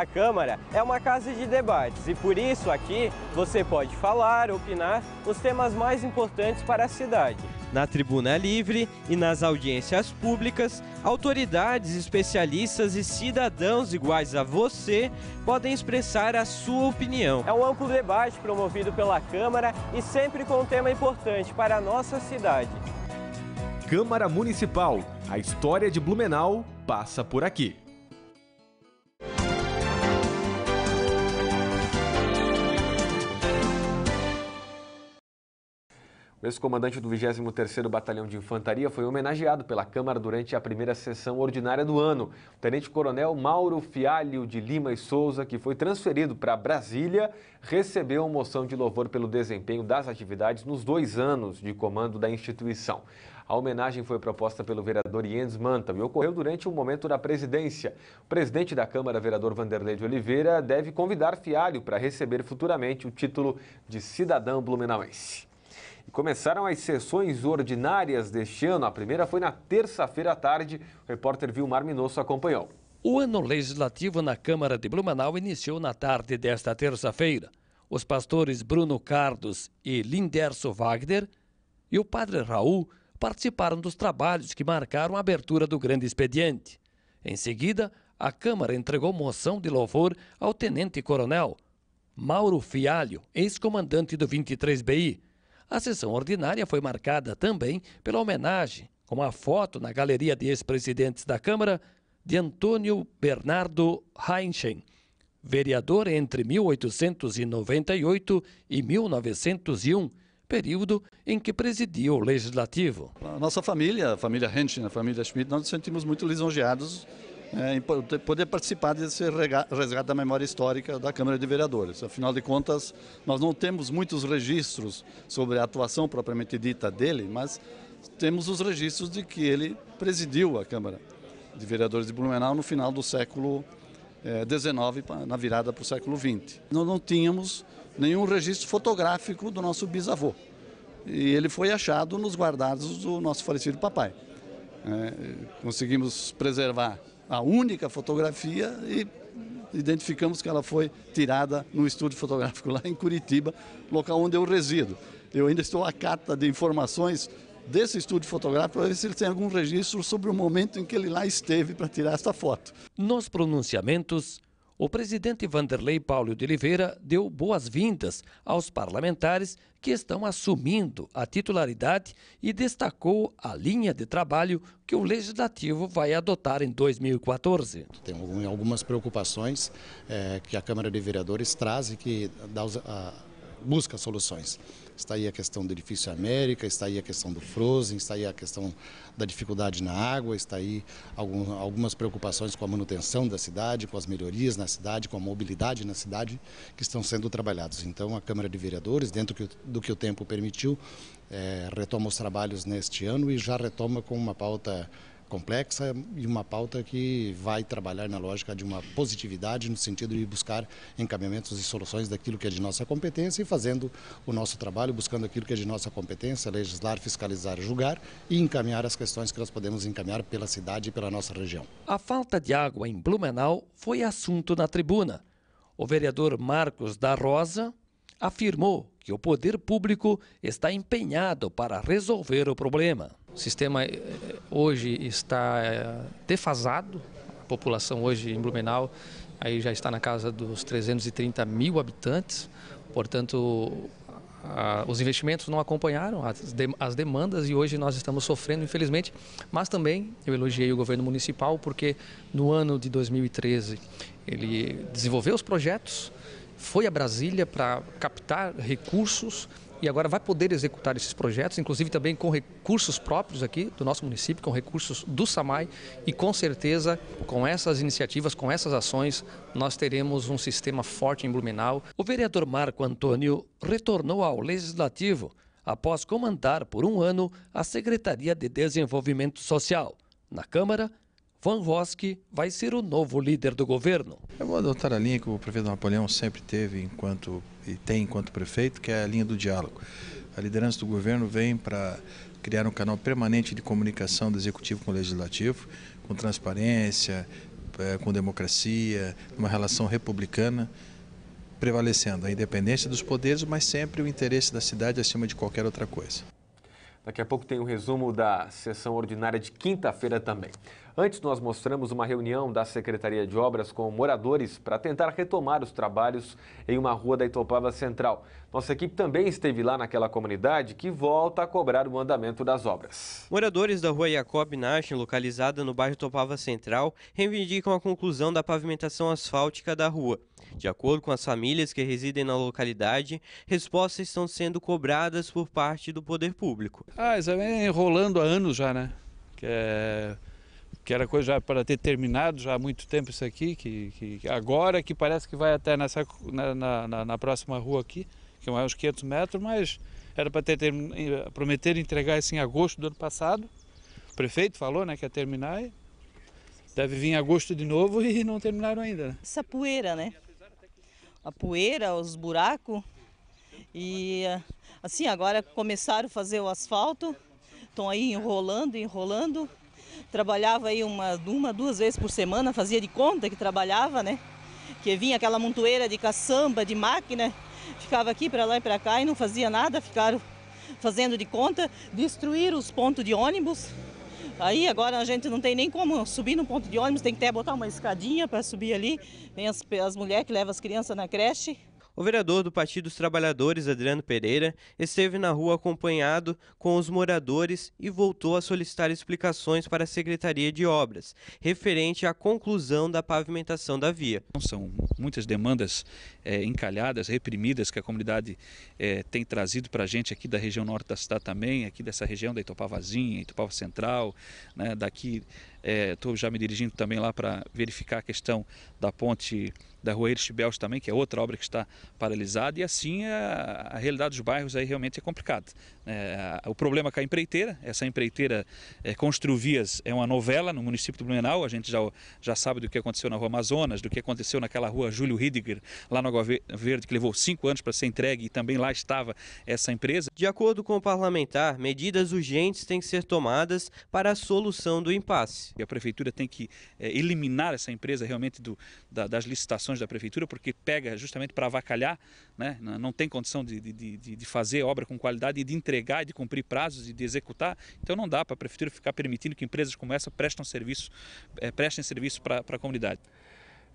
[SPEAKER 2] A Câmara é uma casa de debates e por isso aqui você pode falar, opinar os temas mais importantes para a cidade. Na tribuna livre e nas audiências públicas, autoridades, especialistas e cidadãos iguais a você podem expressar a sua opinião. É um amplo debate promovido pela Câmara e sempre com um tema importante para a nossa cidade. Câmara Municipal.
[SPEAKER 1] A história de Blumenau passa por aqui. O ex-comandante do 23º Batalhão de Infantaria foi homenageado pela Câmara durante a primeira sessão ordinária do ano. O tenente-coronel Mauro Fialho de Lima e Souza, que foi transferido para Brasília, recebeu uma moção de louvor pelo desempenho das atividades nos dois anos de comando da instituição. A homenagem foi proposta pelo vereador Jens Manta e ocorreu durante um momento da presidência. O presidente da Câmara, vereador Vanderlei de Oliveira, deve convidar Fialho para receber futuramente o título de cidadão blumenauense. Começaram as sessões ordinárias deste ano. A primeira foi na terça-feira à tarde. O repórter Vilmar Minosso acompanhou.
[SPEAKER 5] O ano legislativo na Câmara de Blumenau iniciou na tarde desta terça-feira. Os pastores Bruno Cardos e Linderso Wagner e o padre Raul participaram dos trabalhos que marcaram a abertura do grande expediente. Em seguida, a Câmara entregou moção de louvor ao tenente-coronel Mauro Fialho, ex-comandante do 23BI, a sessão ordinária foi marcada também pela homenagem, com a foto na galeria de ex-presidentes da Câmara de Antônio Bernardo Heinchen, vereador entre 1898 e 1901, período em que presidiu o Legislativo. A nossa família, a família Heinchen,
[SPEAKER 11] a família Schmidt, nós nos sentimos muito lisonjeados é, poder participar desse resgate da memória histórica da Câmara de Vereadores. Afinal de contas, nós não temos muitos registros sobre a atuação propriamente dita dele, mas temos os registros de que ele presidiu a Câmara de Vereadores de Blumenau no final do século XIX, é, na virada para o século XX. Nós não tínhamos nenhum registro fotográfico do nosso bisavô. E ele foi achado nos guardados do nosso falecido papai. É, conseguimos preservar a única fotografia e identificamos que ela foi tirada no estúdio fotográfico lá em Curitiba, local onde eu resido. Eu ainda estou à cata de informações desse estúdio fotográfico para ver se ele tem algum registro
[SPEAKER 5] sobre o momento em que ele lá esteve para tirar essa foto. Nos pronunciamentos, o presidente Vanderlei Paulo de Oliveira deu boas-vindas aos parlamentares que estão assumindo a titularidade e destacou a linha de trabalho
[SPEAKER 6] que o Legislativo vai adotar em 2014. Tem algumas preocupações é, que a Câmara de Vereadores traz e que dá, a, busca soluções. Está aí a questão do edifício América, está aí a questão do Frozen, está aí a questão da dificuldade na água, está aí algumas preocupações com a manutenção da cidade, com as melhorias na cidade, com a mobilidade na cidade que estão sendo trabalhados. Então a Câmara de Vereadores, dentro do que o tempo permitiu, é, retoma os trabalhos neste ano e já retoma com uma pauta complexa e uma pauta que vai trabalhar na lógica de uma positividade no sentido de buscar encaminhamentos e soluções daquilo que é de nossa competência e fazendo o nosso trabalho buscando aquilo que é de nossa competência, legislar, fiscalizar, julgar e encaminhar as questões que nós podemos encaminhar pela cidade e pela nossa região. A falta de água em Blumenau foi assunto na
[SPEAKER 5] tribuna. O vereador Marcos da Rosa afirmou que o poder público está empenhado para resolver o problema. O sistema eh, eh, hoje está eh, defasado, a população hoje em Blumenau aí já está na casa dos 330 mil habitantes, portanto os investimentos não acompanharam as, demandas e hoje nós estamos sofrendo, infelizmente. Mas também eu elogiei o governo municipal porque no ano de 2013 ele desenvolveu os projetos, foi a Brasília para captar recursos e agora vai poder executar esses projetos, inclusive também com recursos próprios aqui do nosso município, com recursos do SAMAI e com certeza com essas iniciativas, com essas ações, nós teremos um sistema forte em Blumenau. O vereador Marco Antônio retornou ao Legislativo após comandar por um ano a Secretaria de Desenvolvimento Social. Na Câmara, Van Roski vai ser o novo líder do governo. Eu é vou adotar
[SPEAKER 12] a linha que o prefeito Napoleão sempre teve enquanto e tem enquanto prefeito, que é a linha do diálogo. A liderança do governo vem para criar um canal permanente de comunicação do executivo com o legislativo, com transparência, é, com democracia, uma relação republicana prevalecendo a independência dos poderes, mas sempre o interesse da cidade acima de qualquer outra coisa.
[SPEAKER 1] Daqui a pouco tem o um resumo da sessão ordinária de quinta-feira também. Antes, nós mostramos uma reunião da Secretaria de Obras com moradores para tentar retomar os trabalhos em uma rua da Itopava Central. Nossa equipe também esteve lá naquela comunidade que volta a cobrar o andamento das obras.
[SPEAKER 2] Moradores da rua Jacob Naschen, localizada no bairro Itopava Central, reivindicam a conclusão da pavimentação asfáltica da rua. De acordo com as famílias que residem na localidade, respostas estão sendo
[SPEAKER 7] cobradas por parte do poder público. Ah, isso vem enrolando há anos já, né? Que é que era coisa já para ter terminado já há muito tempo isso aqui, que, que agora que parece que vai até nessa, na, na, na próxima rua aqui, que é uns 500 metros, mas era para ter, ter eh, prometer entregar isso em agosto do ano passado. O prefeito falou né, que ia terminar, e deve vir em agosto de novo *laughs* e não terminaram ainda. Né? Essa poeira,
[SPEAKER 11] né? A poeira, os buracos. E eh, assim, agora começaram a fazer o asfalto, estão aí enrolando, enrolando trabalhava aí uma, uma, duas vezes por semana, fazia de conta que trabalhava, né? Que vinha aquela montoeira de caçamba, de máquina, ficava aqui para lá e para cá e não fazia nada, ficaram fazendo de conta, destruíram os pontos de ônibus. Aí agora a gente não tem nem como subir no ponto de ônibus, tem que até botar uma escadinha para subir ali. vem as, as mulheres que levam as crianças na creche.
[SPEAKER 2] O vereador do Partido dos Trabalhadores, Adriano Pereira, esteve na rua acompanhado com os moradores e voltou a solicitar explicações para
[SPEAKER 7] a Secretaria de Obras, referente à conclusão da pavimentação da via. São muitas demandas é, encalhadas, reprimidas, que a comunidade é, tem trazido para a gente aqui da região norte da cidade também, aqui dessa região da Itopavazinha, Itopava Central, né, daqui estou é, já me dirigindo também lá para verificar a questão da ponte da Rua Erich também, que é outra obra que está paralisada, e assim a, a realidade dos bairros aí realmente é complicada. É, o problema com a empreiteira, essa empreiteira é, Construvias é uma novela no município do Blumenau, a gente já, já sabe do que aconteceu na Rua Amazonas, do que aconteceu naquela rua Júlio Ridiger, lá no Água Verde, que levou cinco anos para ser entregue e também lá estava essa empresa. De acordo com o parlamentar, medidas urgentes têm que ser tomadas para a solução do impasse. E a prefeitura tem que é, eliminar essa empresa realmente do, da, das licitações da prefeitura, porque pega justamente para avacalhar, né? não tem condição de, de, de, de, fazer obra com qualidade e de entregar, de cumprir prazos e de executar. Então não dá para a prefeitura ficar permitindo que empresas como essa prestem serviço, é, prestem serviço para a comunidade.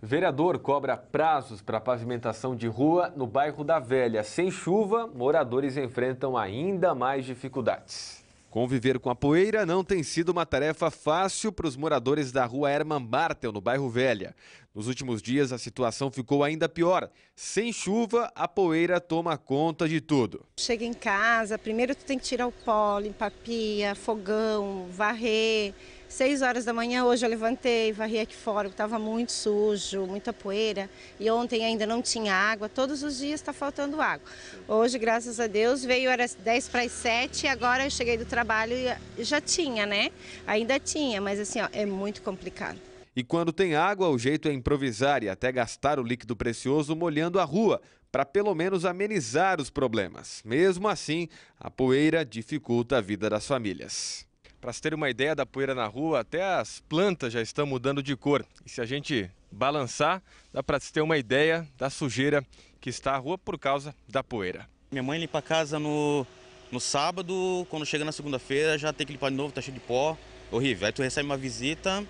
[SPEAKER 7] Vereador cobra
[SPEAKER 1] prazos para pavimentação de rua no bairro da Velha. Sem chuva, moradores enfrentam ainda mais dificuldades. Conviver com a poeira não tem sido uma tarefa fácil para os moradores da rua Herman Bartel, no bairro Velha. Nos últimos dias, a situação ficou ainda pior. Sem chuva, a poeira toma conta de tudo.
[SPEAKER 17] Chega em casa, primeiro tu tem que tirar o pó, limpar pia, fogão, varrer. 6 horas da manhã, hoje eu levantei, varri aqui fora, estava muito sujo, muita poeira. E ontem ainda não tinha água, todos os dias está faltando água. Hoje, graças a Deus, veio, era 10 para as 7, agora eu cheguei do trabalho e já tinha, né? Ainda tinha, mas assim, ó, é muito complicado.
[SPEAKER 1] E quando tem água, o jeito é improvisar e até gastar o líquido precioso molhando a rua, para pelo menos amenizar os problemas. Mesmo assim, a poeira dificulta a vida das famílias. Para se ter uma ideia da poeira na rua, até as plantas já estão mudando de cor. E se a gente balançar, dá para se ter uma ideia da sujeira que está a rua por causa da poeira. Minha mãe limpa a
[SPEAKER 7] casa no,
[SPEAKER 2] no sábado, quando chega na segunda-feira já tem que limpar de novo, tá cheio de pó, horrível. Aí tu recebe uma visita,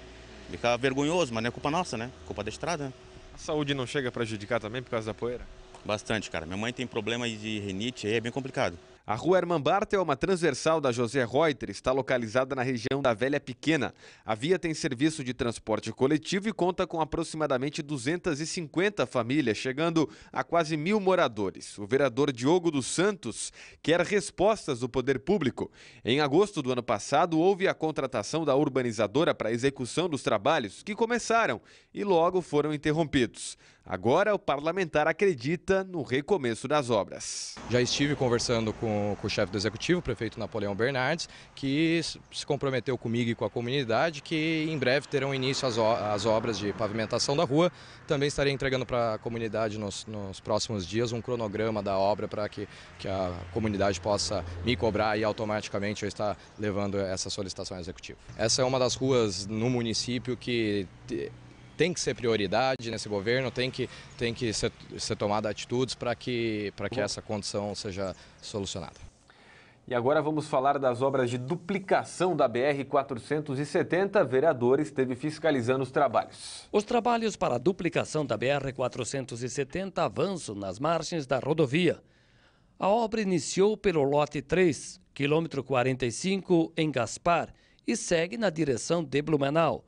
[SPEAKER 2] fica vergonhoso, mas não é culpa nossa, né? Culpa da estrada. A saúde não
[SPEAKER 1] chega a prejudicar também por causa da poeira? Bastante, cara. Minha mãe tem problema de renite, aí é bem complicado. A rua Herman Bartel é uma transversal da José Reuter, está localizada na região da Velha Pequena. A via tem serviço de transporte coletivo e conta com aproximadamente 250 famílias, chegando a quase mil moradores. O vereador Diogo dos Santos quer respostas do poder público. Em agosto do ano passado, houve a contratação da urbanizadora para a execução dos trabalhos, que começaram e logo foram interrompidos. Agora, o parlamentar acredita no recomeço das obras.
[SPEAKER 3] Já estive conversando com, com o chefe do executivo, o prefeito Napoleão Bernardes, que se comprometeu comigo e com a comunidade que em breve terão início as, as obras de pavimentação da rua. Também estarei entregando para a comunidade nos, nos, próximos dias um cronograma da obra para que, que a comunidade possa me cobrar e automaticamente eu estar levando essa solicitação ao executivo. Essa é uma das ruas no município que tem que ser prioridade nesse governo, tem que, tem que ser, ser tomada atitudes para que, que essa condição seja solucionada. E agora vamos falar das obras de duplicação da BR-470.
[SPEAKER 5] Vereador esteve fiscalizando os trabalhos. Os trabalhos para a duplicação da BR-470 avançam nas margens da rodovia. A obra iniciou pelo lote 3, quilômetro 45, em Gaspar, e segue na direção de Blumenau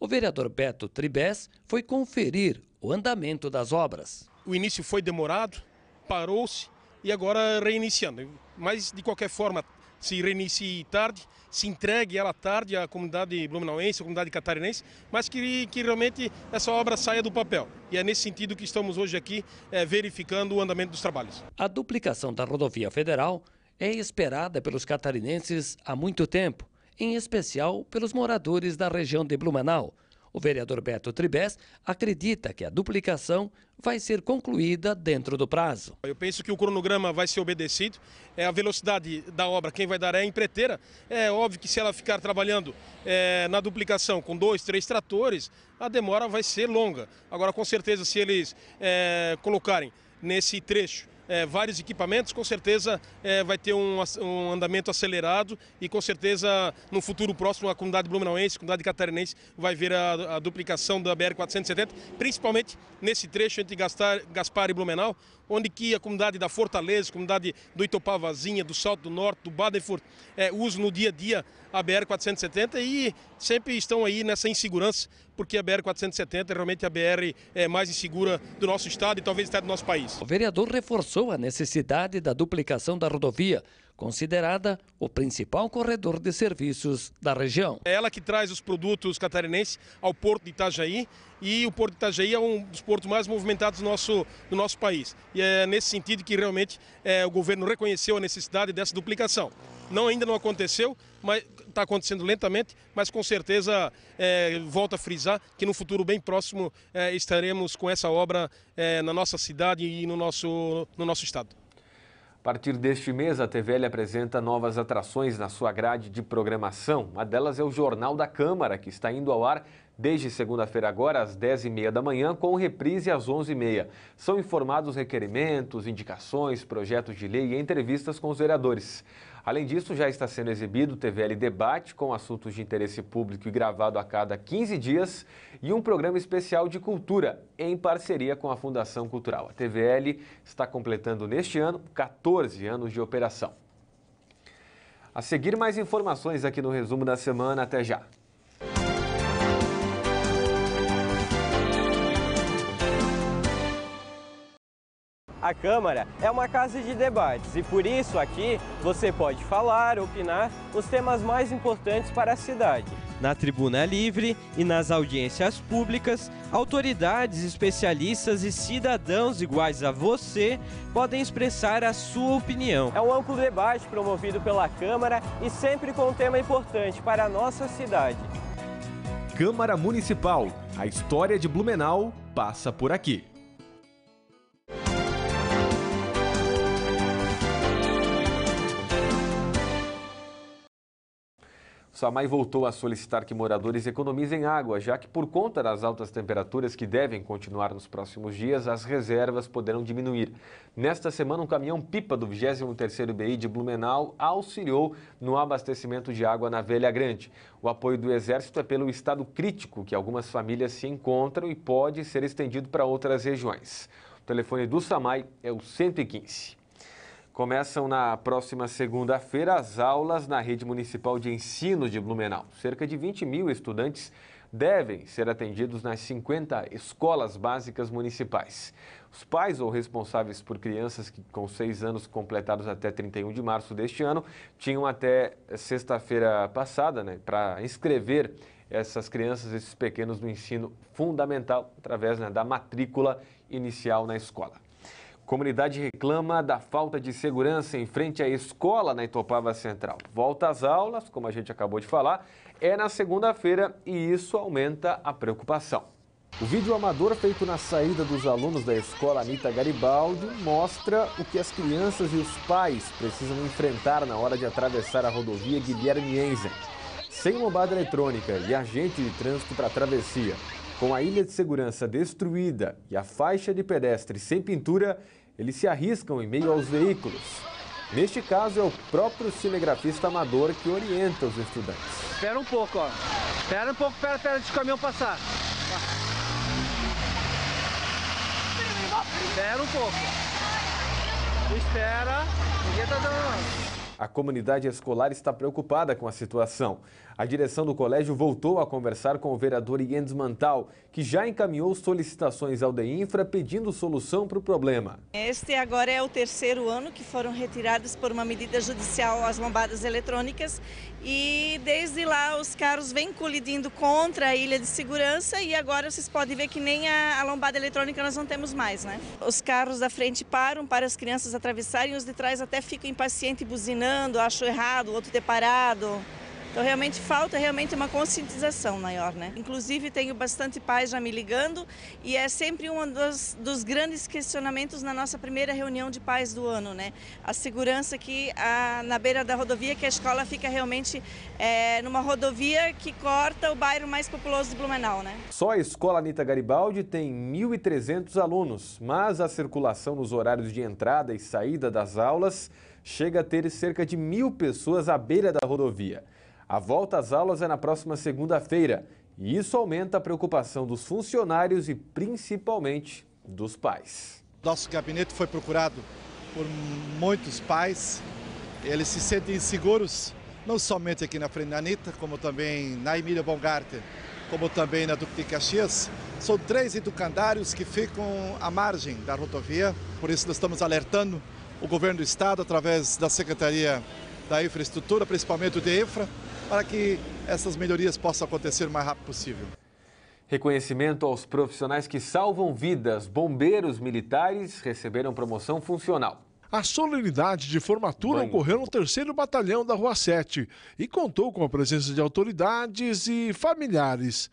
[SPEAKER 5] o vereador Beto Tribés foi conferir o andamento das
[SPEAKER 9] obras. O início foi demorado, parou-se e agora reiniciando. Mas, de qualquer forma, se reinicie tarde, se entregue ela tarde à comunidade blumenauense, à comunidade catarinense, mas que, que realmente essa obra saia do papel. E é nesse sentido que estamos hoje aqui é, verificando o andamento dos trabalhos. A duplicação da rodovia federal
[SPEAKER 5] é esperada pelos catarinenses há muito tempo em especial pelos moradores da região de Blumenau. O vereador Beto Tribés acredita que a duplicação vai ser concluída dentro do prazo.
[SPEAKER 9] Eu penso que o cronograma vai ser obedecido, é a velocidade da obra, quem vai dar é a empreiteira. É óbvio que se ela ficar trabalhando é, na duplicação com dois, três tratores, a demora vai ser longa. Agora, com certeza, se eles é, colocarem nesse trecho é, vários equipamentos, com certeza é, vai ter um, um, andamento acelerado e com certeza no futuro próximo a comunidade blumenauense, a comunidade catarinense vai ver a, a duplicação da BR-470, principalmente nesse trecho entre Gaspar, Gaspar e Blumenau, onde que a comunidade da Fortaleza, comunidade do Itopavazinha, do Salto do Norte, do Badenfurt, é, usam no dia a dia a BR-470 e sempre estão aí nessa insegurança, porque a BR-470 é realmente a BR é, mais insegura do nosso estado e talvez até do nosso país.
[SPEAKER 5] O vereador reforçou a necessidade da duplicação da rodovia, considerada o principal corredor de serviços da região.
[SPEAKER 9] É ela que traz os produtos catarinenses ao porto de Itajaí e o porto de Itajaí é um dos portos mais movimentados do nosso, do nosso país. E é nesse sentido que realmente é, o governo reconheceu a necessidade dessa duplicação. Não ainda não aconteceu, mas está acontecendo lentamente, mas com certeza é, volto a frisar que no futuro bem próximo é, estaremos com essa obra é, na nossa cidade e no nosso, no nosso estado.
[SPEAKER 1] A partir deste mês, a TVL apresenta novas atrações na sua grade de programação. Uma delas é o Jornal da Câmara, que está indo ao ar desde segunda-feira agora, às 10h30 da manhã, com reprise às 11h30. São informados requerimentos, indicações, projetos de lei e entrevistas com os vereadores. Além disso, já está sendo exibido o TVL Debate com assuntos de interesse público e gravado a cada 15 dias e um programa especial de cultura em parceria com a Fundação Cultural. A TVL está completando neste ano 14 anos de operação. A seguir, mais informações aqui no resumo da semana. Até já!
[SPEAKER 2] A Câmara é uma casa de debates e por isso aqui você pode falar, opinar os temas mais importantes para a cidade. Na tribuna livre e nas audiências públicas, autoridades, especialistas e cidadãos iguais a você podem expressar a sua opinião. É um amplo debate promovido pela Câmara e sempre com um tema importante para a nossa cidade.
[SPEAKER 1] Câmara Municipal, a história de Blumenau passa por aqui. SAMAI voltou a solicitar que moradores economizem água, já que, por conta das altas temperaturas que devem continuar nos próximos dias, as reservas poderão diminuir. Nesta semana, um caminhão-pipa do 23º BI de Blumenau auxiliou no abastecimento de água na Velha Grande. O apoio do Exército é pelo estado crítico que algumas famílias se encontram e pode ser estendido para outras regiões. O telefone do SAMAI é o 115. Começam na próxima segunda-feira as aulas na rede municipal de ensino de Blumenau. Cerca de 20 mil estudantes devem ser atendidos nas 50 escolas básicas municipais. Os pais ou responsáveis por crianças que, com seis anos completados até 31 de março deste ano tinham até sexta-feira passada né, para inscrever essas crianças, esses pequenos no ensino fundamental, através né, da matrícula inicial na escola. Comunidade reclama da falta de segurança em frente à escola na Itopava Central. Volta às aulas, como a gente acabou de falar, é na segunda-feira e isso aumenta a preocupação. O vídeo amador feito na saída dos alunos da escola Anita Garibaldi mostra o que as crianças e os pais precisam enfrentar na hora de atravessar a rodovia Guilherme Enzen. Sem lombada eletrônica e agente de trânsito para travessia, com a ilha de segurança destruída e a faixa de pedestre sem pintura, eles se arriscam em meio aos veículos. Neste caso, é o próprio cinegrafista amador que orienta os estudantes. Espera um pouco, ó. Espera um pouco, espera, espera, deixa o caminhão passar.
[SPEAKER 5] Espera um pouco. Espera. Ninguém tá dando.
[SPEAKER 1] A comunidade escolar está preocupada com a situação a direção do colégio voltou a conversar com o vereador Iendes Mantal, que já encaminhou solicitações ao DEINFRA pedindo solução para o problema.
[SPEAKER 11] Este agora é o terceiro ano que foram retiradas por uma medida judicial as lombadas eletrônicas e desde lá os carros vêm colidindo contra a ilha de segurança e agora vocês podem ver que nem a, a lombada eletrônica nós não temos mais, né? Os carros da frente param para as crianças atravessarem, os de trás até ficam impacientes buzinando, acho errado, o outro ter parado. Então realmente falta realmente uma conscientização maior, né? Inclusive tenho bastante pais já me ligando e é sempre um dos, dos grandes questionamentos na nossa primeira reunião de pais do ano, né? A segurança que na beira da rodovia, que a escola fica realmente é, numa rodovia que corta o bairro mais populoso de Blumenau, né?
[SPEAKER 1] Só a escola Anita Garibaldi tem 1.300 alunos, mas a circulação nos horários de entrada e saída das aulas chega a ter cerca de mil pessoas à beira da rodovia. A volta às aulas é na próxima segunda-feira e isso aumenta a preocupação dos funcionários e principalmente dos pais. Nosso gabinete foi procurado por muitos pais.
[SPEAKER 11] Eles se sentem inseguros, não somente aqui na Frente da Anitta, como também na Emília Bongarter, como também na Duque de Caxias. São três educandários que ficam à margem da rodovia, por isso nós estamos alertando o governo do estado através da Secretaria da Infraestrutura, principalmente o DEFRA, para que essas melhorias possam acontecer
[SPEAKER 1] o mais rápido possível. Reconhecimento aos profissionais que salvam vidas. Bombeiros militares receberam promoção funcional.
[SPEAKER 14] A solenidade de formatura ocorreu no 3 Batalhão da Rua 7 e contou com a presença de autoridades e familiares.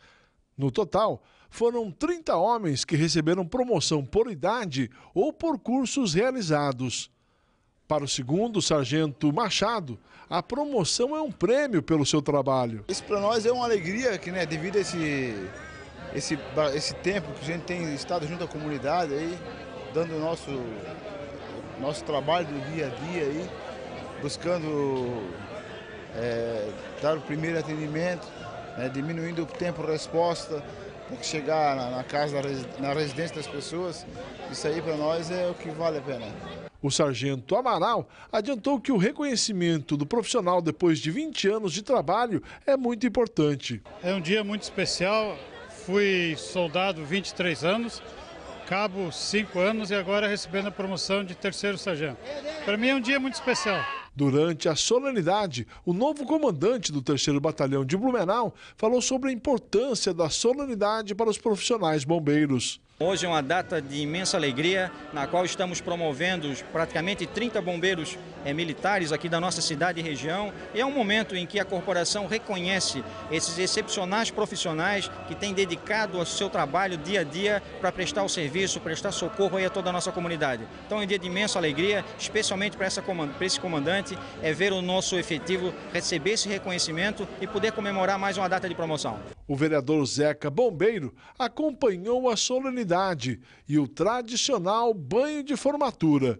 [SPEAKER 14] No total, foram 30 homens que receberam promoção por idade ou por cursos realizados. Para o segundo sargento Machado, a promoção é um prêmio pelo seu trabalho.
[SPEAKER 12] Isso para nós é uma alegria que, né, devido a esse, esse, esse tempo que a gente tem estado junto à comunidade aí, dando o nosso, nosso trabalho do dia a dia aí, buscando é, dar o primeiro atendimento, né, diminuindo o tempo de resposta, que chegar na, na casa, na residência das pessoas, isso aí para nós é o que vale a pena.
[SPEAKER 14] O sargento Amaral adiantou que o reconhecimento do profissional depois de 20 anos de trabalho é muito importante.
[SPEAKER 12] É um
[SPEAKER 6] dia muito especial. Fui soldado 23 anos, cabo 5 anos e agora recebendo a promoção de terceiro sargento. Para mim é um dia muito especial.
[SPEAKER 14] Durante a solenidade, o novo comandante do 3 Batalhão de Blumenau falou sobre a importância da solenidade para os profissionais bombeiros.
[SPEAKER 17] Hoje é uma data de imensa
[SPEAKER 4] alegria, na qual estamos promovendo praticamente 30 bombeiros é, militares aqui da nossa cidade e região. E é um momento em que a corporação reconhece esses excepcionais profissionais que têm dedicado o seu trabalho dia a dia para prestar o serviço, prestar socorro aí a toda a nossa comunidade. Então é um dia de imensa alegria, especialmente para, para esse comandante, é ver o nosso efetivo receber esse reconhecimento e poder comemorar mais uma data de promoção.
[SPEAKER 14] O vereador Zeca Bombeiro acompanhou a solenidade e o tradicional banho de formatura.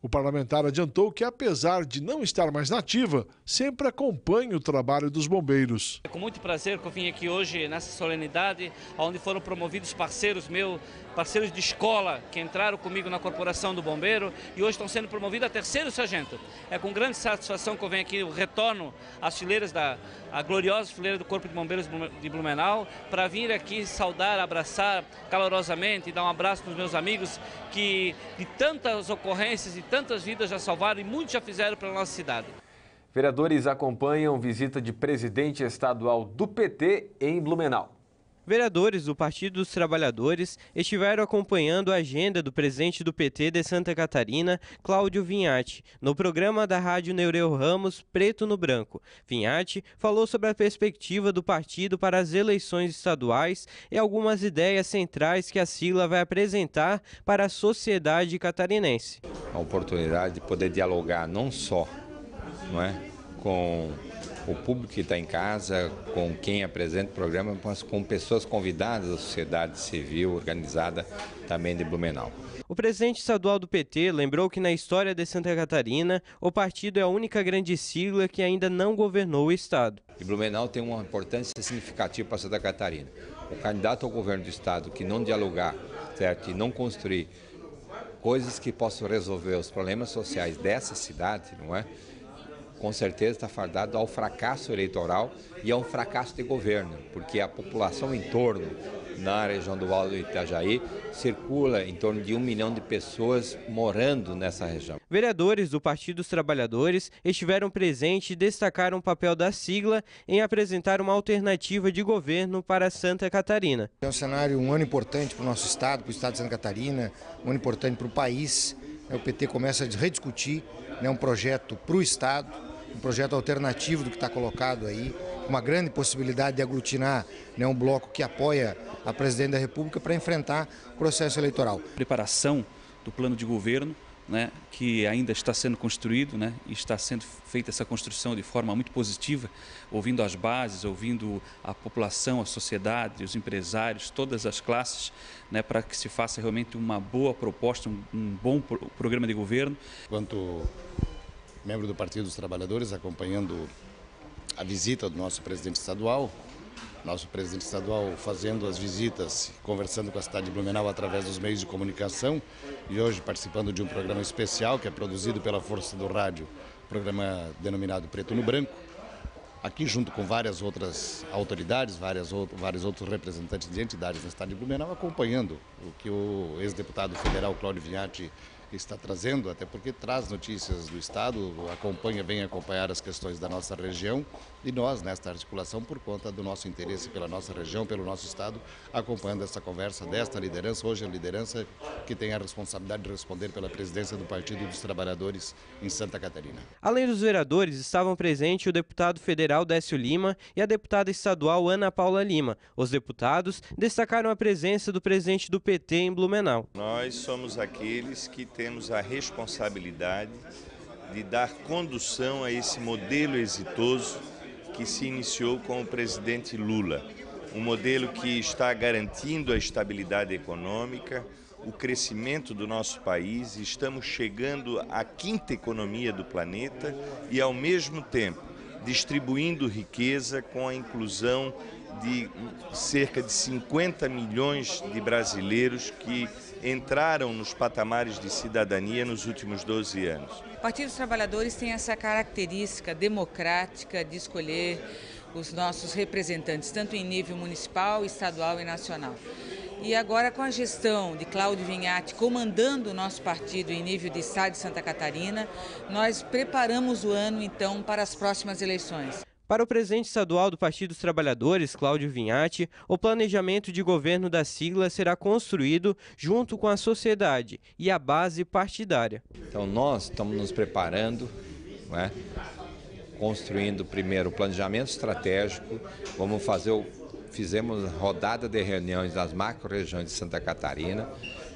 [SPEAKER 14] O parlamentar adiantou que, apesar de não estar mais nativa, sempre acompanha o trabalho dos bombeiros. É
[SPEAKER 10] com muito prazer que eu vim aqui hoje nessa solenidade, onde foram promovidos parceiros meus parceiros de escola que entraram comigo na Corporação do Bombeiro e hoje estão sendo promovidos a terceiro sargento. É com grande satisfação que eu venho aqui, eu retorno às fileiras da a gloriosa fileira do Corpo de Bombeiros de Blumenau para vir aqui saudar, abraçar calorosamente e dar um abraço os meus amigos que de tantas ocorrências e tantas vidas já salvaram e muitos já fizeram pela nossa cidade.
[SPEAKER 2] Vereadores acompanham visita de presidente estadual do PT em Blumenau. Vereadores do Partido dos Trabalhadores estiveram acompanhando a agenda do presidente do PT de Santa Catarina, Cláudio Vinhati, no programa da Rádio Neureu Ramos Preto no Branco. Vinhati falou sobre a perspectiva do partido para as eleições estaduais e algumas ideias centrais que a sigla vai apresentar para
[SPEAKER 16] a sociedade catarinense. A oportunidade de poder dialogar não só não é, com o público que está em casa, com quem apresenta o programa, mas com pessoas convidadas da sociedade civil organizada também de Blumenau.
[SPEAKER 2] O presidente estadual do PT lembrou que na história de Santa Catarina, o partido é a única
[SPEAKER 16] grande sigla que ainda não governou o estado. E Blumenau tem uma importância significativa para Santa Catarina. O candidato ao governo do estado que não dialogar, certo, e não construir coisas que possam resolver os problemas sociais dessa cidade, não é? com certeza está fardado ao fracasso eleitoral e a um fracasso de governo, porque a população em torno, na região do Vale do Itajaí, circula em torno de um milhão de pessoas morando nessa região.
[SPEAKER 2] Vereadores do Partido dos Trabalhadores estiveram presentes e destacaram o papel da sigla em apresentar uma alternativa de governo
[SPEAKER 8] para Santa Catarina. É um cenário, um ano importante para o nosso estado, para o estado de Santa Catarina, um ano importante para o país. O PT começa a rediscutir né, um projeto para o Estado, um projeto alternativo do que está colocado aí, uma grande possibilidade de aglutinar né, um bloco que apoia a presidente da República para enfrentar o processo eleitoral. Preparação
[SPEAKER 7] do plano de governo, né, que ainda está sendo construído né, e está sendo feita essa construção de forma muito positiva, ouvindo as bases, ouvindo a população, a sociedade, os empresários, todas as classes, né, para que se faça realmente uma boa proposta, um, um bom pro programa de governo. Quanto membro do Partido
[SPEAKER 6] dos Trabalhadores, acompanhando a visita do nosso presidente estadual. Nosso presidente estadual fazendo as visitas, conversando com a cidade de Blumenau através dos meios de comunicação e hoje participando de um programa especial que é produzido pela Força do Rádio, programa denominado Preto no Branco. Aqui, junto com várias outras autoridades, várias vários outros representantes de entidades da cidade de Blumenau, acompanhando o que o ex-deputado federal Cláudio Vinhati está trazendo, até porque traz notícias do Estado, acompanha bem acompanhar as questões da nossa região e nós nesta articulação por conta do nosso interesse pela nossa região, pelo nosso Estado, acompanhando essa conversa desta liderança, hoje a liderança que tem a responsabilidade de responder pela presidência do Partido dos Trabalhadores em Santa Catarina.
[SPEAKER 2] Além dos vereadores, estavam presentes o deputado federal Décio Lima e a deputada estadual Ana Paula Lima. Os deputados destacaram a presença do presidente do PT em Blumenau.
[SPEAKER 15] Nós somos aqueles que temos a responsabilidade de dar condução a esse modelo exitoso que se iniciou com o presidente Lula. Um modelo que está garantindo a estabilidade econômica, o crescimento do nosso país, estamos chegando à quinta economia do planeta e, ao mesmo tempo, distribuindo riqueza com a inclusão de cerca de 50 milhões de brasileiros que entraram nos patamares de cidadania nos últimos 12 anos.
[SPEAKER 10] Partido dos Trabalhadores tem essa característica democrática de escolher os nossos representantes, tanto em nível municipal, estadual e nacional. E agora com a gestão de Cláudio Vinhati comandando o nosso partido em nível de estado de Santa Catarina, nós preparamos o ano então para as próximas eleições.
[SPEAKER 2] Para o presidente estadual do Partido dos Trabalhadores, Cláudio Vinhati, o planejamento de governo da sigla será construído junto com a sociedade
[SPEAKER 16] e a base partidária. Então nós estamos nos preparando, é? construindo primeiro o planejamento estratégico, vamos fazer o, fizemos rodada de reuniões nas macro-regiões de Santa Catarina,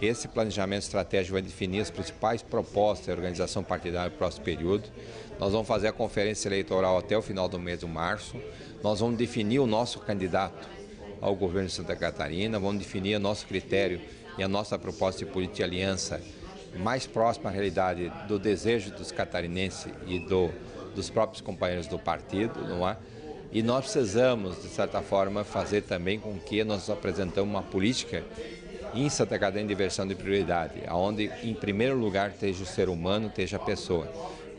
[SPEAKER 16] esse planejamento estratégico vai definir as principais propostas da organização partidária para o próximo período. Nós vamos fazer a conferência eleitoral até o final do mês de março. Nós vamos definir o nosso candidato ao governo de Santa Catarina, vamos definir o nosso critério e a nossa proposta de política de aliança mais próxima à realidade do desejo dos catarinenses e do, dos próprios companheiros do partido, não é? E nós precisamos, de certa forma, fazer também com que nós apresentamos uma política em Santa Catarina inversão de prioridade, onde em primeiro lugar esteja o ser humano, esteja a pessoa.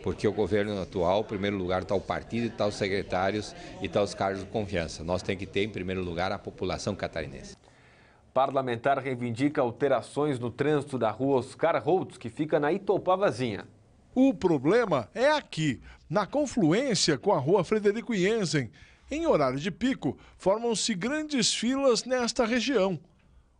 [SPEAKER 16] Porque o governo atual, em primeiro lugar, está o partido, está os secretários e está os cargos de confiança. Nós temos que ter, em primeiro lugar, a população catarinense. Parlamentar reivindica alterações no trânsito da
[SPEAKER 1] rua Oscar Holtz, que fica na Itopavazinha.
[SPEAKER 14] O problema é aqui, na confluência com a rua Frederico Jensen. Em horário de pico, formam-se grandes filas nesta região.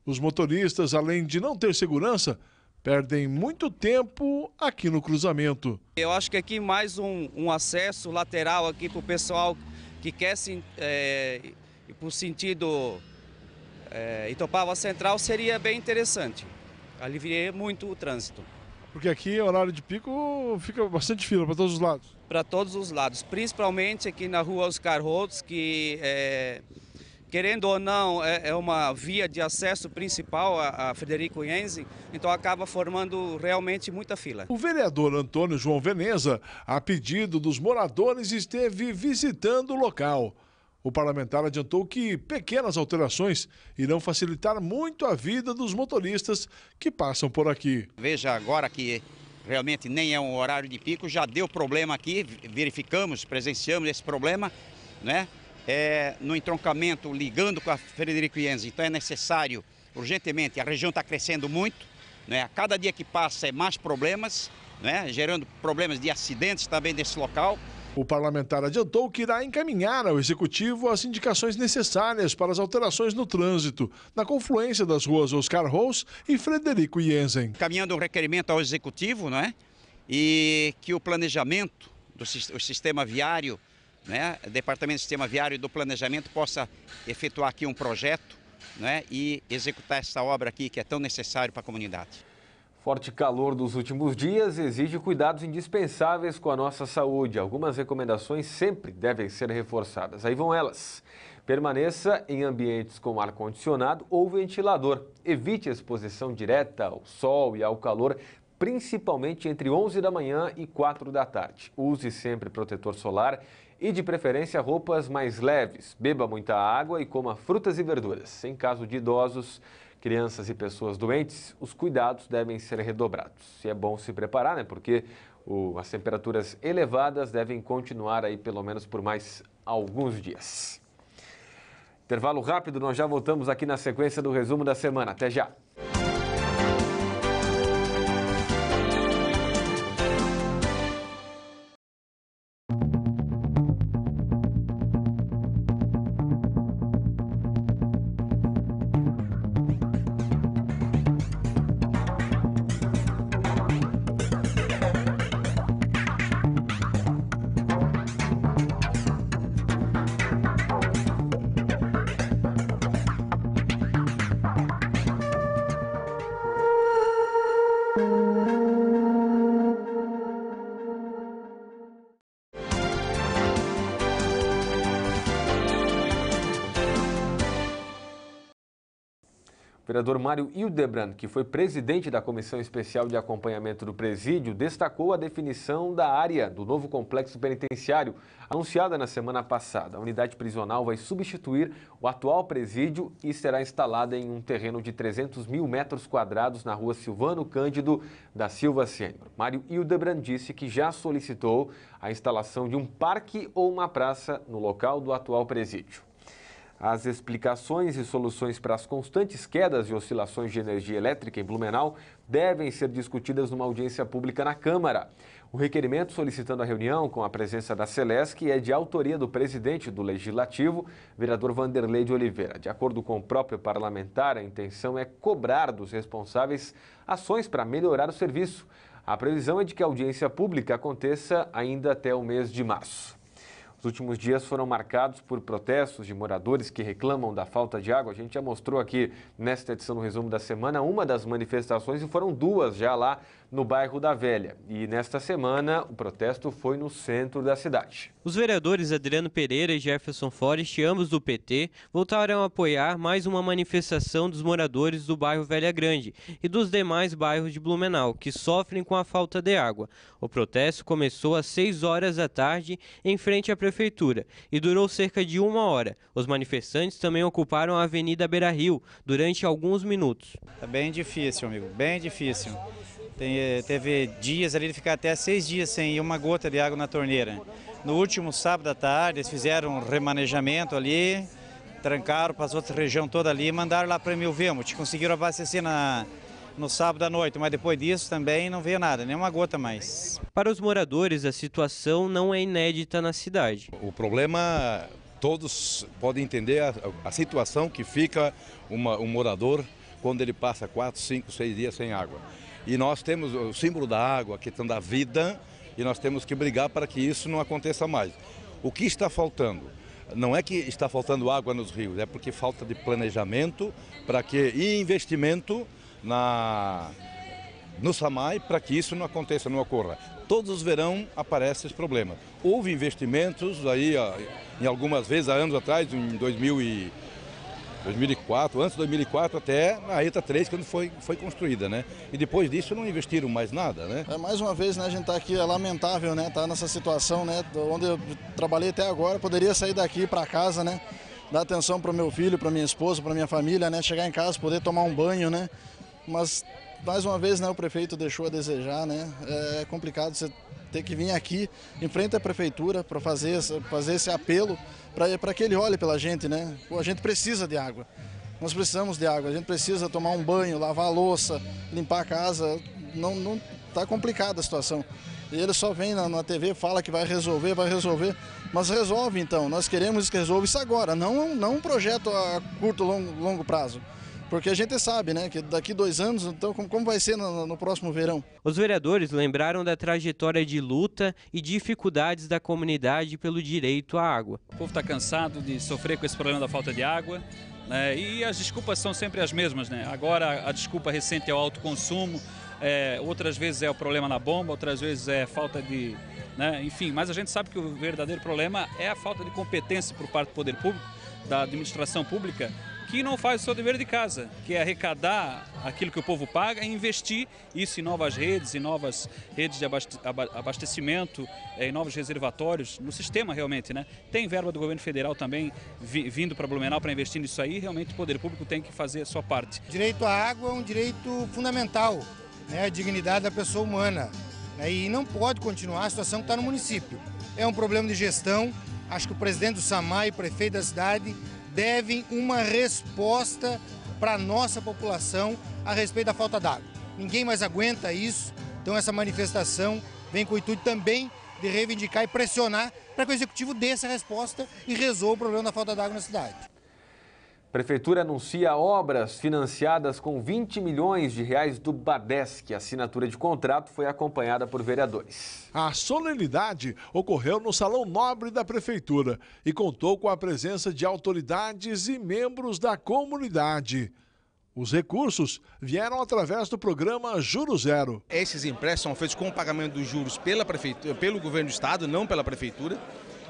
[SPEAKER 14] Os motoristas, além de não ter segurança, perdem muito tempo aqui no cruzamento.
[SPEAKER 4] Eu acho que aqui mais um, um acesso lateral aqui para o pessoal que quer se, é, para o sentido é, Itopava Central seria bem interessante. Aliviaria muito o trânsito.
[SPEAKER 14] Porque aqui, horário de pico, fica bastante fila para todos os lados.
[SPEAKER 4] Para todos os lados, principalmente aqui na rua Oscar Holtz, que é, querendo ou não, é, é, uma via de acesso principal a, Frederico Yenzi, então acaba formando realmente muita fila.
[SPEAKER 14] O vereador Antônio João Veneza, a pedido dos moradores, esteve visitando o local. O parlamentar adiantou que pequenas alterações irão facilitar muito a vida dos motoristas que passam por aqui.
[SPEAKER 4] Veja agora que realmente nem é um horário de pico, já deu problema aqui, verificamos, presenciamos esse problema, né? é, no entroncamento ligando com a Frederico Ienz, então é necessário urgentemente, a região está crescendo muito, né? a cada dia que passa é mais problemas, né? gerando problemas de acidentes também nesse local.
[SPEAKER 14] O parlamentar adiantou que irá encaminhar ao executivo as indicações necessárias para as alterações no trânsito, na confluência das ruas Oscar Rous e Frederico Jensen.
[SPEAKER 4] Caminhando o um requerimento ao executivo, não é? E que o planejamento do sistema viário né, Departamento de Sistema Viário e do Planejamento possa efetuar aqui um projeto né, e executar essa obra aqui que é tão necessário para a comunidade. Forte calor dos últimos dias exige cuidados indispensáveis com a nossa saúde.
[SPEAKER 1] Algumas recomendações sempre devem ser reforçadas. Aí vão elas. Permaneça em ambientes com ar-condicionado ou ventilador. Evite a exposição direta ao sol e ao calor, principalmente entre 11 da manhã e 4 da tarde. Use sempre protetor solar e de preferência roupas mais leves. Beba muita água e coma frutas e verduras. Em caso de idosos, crianças e pessoas doentes, os cuidados devem ser redobrados. E é bom se preparar, né? Porque o, as temperaturas elevadas devem continuar aí pelo menos por mais alguns dias. Intervalo rápido, nós já voltamos aqui na sequência do resumo da semana. Até já! vereador Mário Hildebrand, que foi presidente da Comissão Especial de Acompanhamento do Presídio, destacou a definição da área do novo complexo penitenciário, anunciada na semana passada. A unidade prisional vai substituir o atual presídio e será instalada em um terreno de 300 mil metros quadrados na rua Silvano Cândido da Silva Sênior. Mário Hildebrand disse que já solicitou a instalação de um parque ou uma praça no local do atual presídio. As explicações e soluções para as constantes quedas e oscilações de energia elétrica em Blumenau devem ser discutidas numa audiência pública na Câmara. O requerimento solicitando a reunião com a presença da Celesc é de autoria do presidente do Legislativo, vereador Vanderlei de Oliveira. De acordo com o próprio parlamentar, a intenção é cobrar dos responsáveis ações para melhorar o serviço. A previsão é de que a audiência pública aconteça ainda até o mês de março. Os últimos dias foram marcados por protestos de moradores que reclamam da falta de água. A gente já mostrou aqui nesta edição do resumo da semana uma das manifestações e foram duas já lá no bairro da Velha. E nesta semana, o protesto foi no centro da
[SPEAKER 2] cidade. Os vereadores Adriano Pereira e Jefferson Forest, ambos do PT, voltaram a apoiar mais uma manifestação dos moradores do bairro Velha Grande e dos demais bairros de Blumenau, que sofrem com a falta de água. O protesto começou às 6 horas da tarde em frente à prefeitura e durou cerca de uma hora. Os manifestantes também ocuparam a Avenida Beira Rio durante alguns minutos. É bem difícil, amigo, bem difícil.
[SPEAKER 4] Tem, eh, teve dias ali de ficar até seis dias sem uma gota de água na torneira. No último sábado à tarde, eles fizeram um remanejamento ali, trancaram para as outras regiões toda ali e mandaram lá para o Vemut. Conseguiram abastecer na, no sábado à noite, mas depois disso também não veio nada, nenhuma gota mais.
[SPEAKER 2] Para os moradores, a situação não é
[SPEAKER 3] inédita na cidade. O problema, todos podem entender a, a situação que fica uma, um morador quando ele passa quatro, cinco, seis dias sem água. E nós temos o símbolo da água, a questão da vida, e nós temos que brigar para que isso não aconteça mais. O que está faltando? Não é que está faltando água nos rios, é porque falta de planejamento para que e investimento na no SAMAI para que isso não aconteça, não ocorra. Todos os verão aparece esse problema. Houve investimentos aí em algumas vezes há anos atrás, em 2000 e 2004, antes de 2004 até a ETA 3, quando foi, foi construída, né? E depois
[SPEAKER 12] disso não investiram mais nada, né? É, mais uma vez, né, a gente está aqui, é lamentável, né? Tá nessa situação, né? Onde eu trabalhei até agora, poderia sair daqui para casa, né? Dar atenção para o meu filho, para minha esposa, para minha família, né? Chegar em casa, poder tomar um banho, né? Mas mais uma vez né, o prefeito deixou a desejar, né? É complicado você ter que vir aqui em frente à prefeitura para fazer, fazer esse apelo para que ele olhe pela gente, né? Pô, a gente precisa de água. Nós precisamos de água, a gente precisa tomar um banho, lavar a louça, limpar a casa. Não, não tá complicada a situação. E ele só vem na, na, TV, fala que vai resolver, vai resolver, mas resolve então. Nós queremos que resolva isso agora, não, não um projeto a curto, longo, longo prazo porque a gente sabe, né, que daqui dois anos, então como, vai ser no, no próximo verão?
[SPEAKER 2] Os vereadores lembraram da trajetória de luta e dificuldades da
[SPEAKER 7] comunidade pelo direito à água. O povo está cansado de sofrer com esse problema da falta de água. Né, e as desculpas são sempre as mesmas, né? Agora a desculpa recente é o alto consumo, é, outras vezes é o problema na bomba, outras vezes é falta de. Né? Enfim, mas a gente sabe que o verdadeiro problema é a falta de competência por parte do poder público, da administração pública, que não faz o seu dever de casa, que é arrecadar aquilo que o povo paga e investir isso em novas redes, em novas redes de abastecimento, eh, em novos reservatórios, no sistema realmente. Né? Tem verba do governo federal também vindo para Blumenau para investir nisso aí, realmente o poder público tem que fazer a sua parte.
[SPEAKER 8] Direito à água é um direito fundamental, né? a dignidade da pessoa humana. Né? E não pode continuar a situação que está no município. É um problema de gestão, acho que o presidente do SAMAI, prefeito da cidade, devem uma resposta para a nossa população a respeito da falta d'água. Ninguém mais aguenta isso, então essa manifestação vem com o intuito também de reivindicar e pressionar para que o Executivo dê essa resposta e resolva o problema da falta d'água na cidade.
[SPEAKER 1] Prefeitura anuncia obras financiadas com 20 milhões de reais do Badesc. A
[SPEAKER 14] assinatura de contrato foi acompanhada por vereadores. A solenidade ocorreu no Salão Nobre da Prefeitura e contou com a presença de autoridades e membros da comunidade. Os recursos vieram através do programa Juro Zero.
[SPEAKER 9] Esses empréstimos são feitos com o pagamento dos juros pela prefeitura, pelo governo do estado, não pela prefeitura.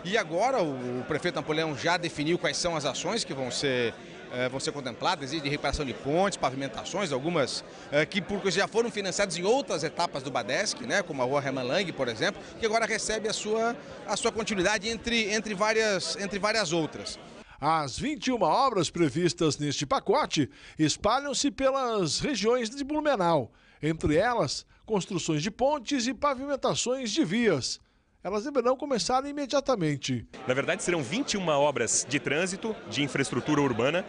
[SPEAKER 9] E agora o, o prefeito Napoleão já definiu quais são as ações que vão ser é, vão ser contempladas, de reparação de pontes, pavimentações, algumas é, que porque já foram financiadas em outras etapas do Badesc, né, como a rua Remanlang, por exemplo, que agora recebe a sua, a sua continuidade entre, entre, várias, entre várias outras. As 21 obras previstas
[SPEAKER 14] neste pacote espalham-se pelas regiões de Blumenau, entre elas construções de pontes e pavimentações de vias elas deverão começar imediatamente.
[SPEAKER 9] Na verdade, serão 21 obras de trânsito, de infraestrutura urbana,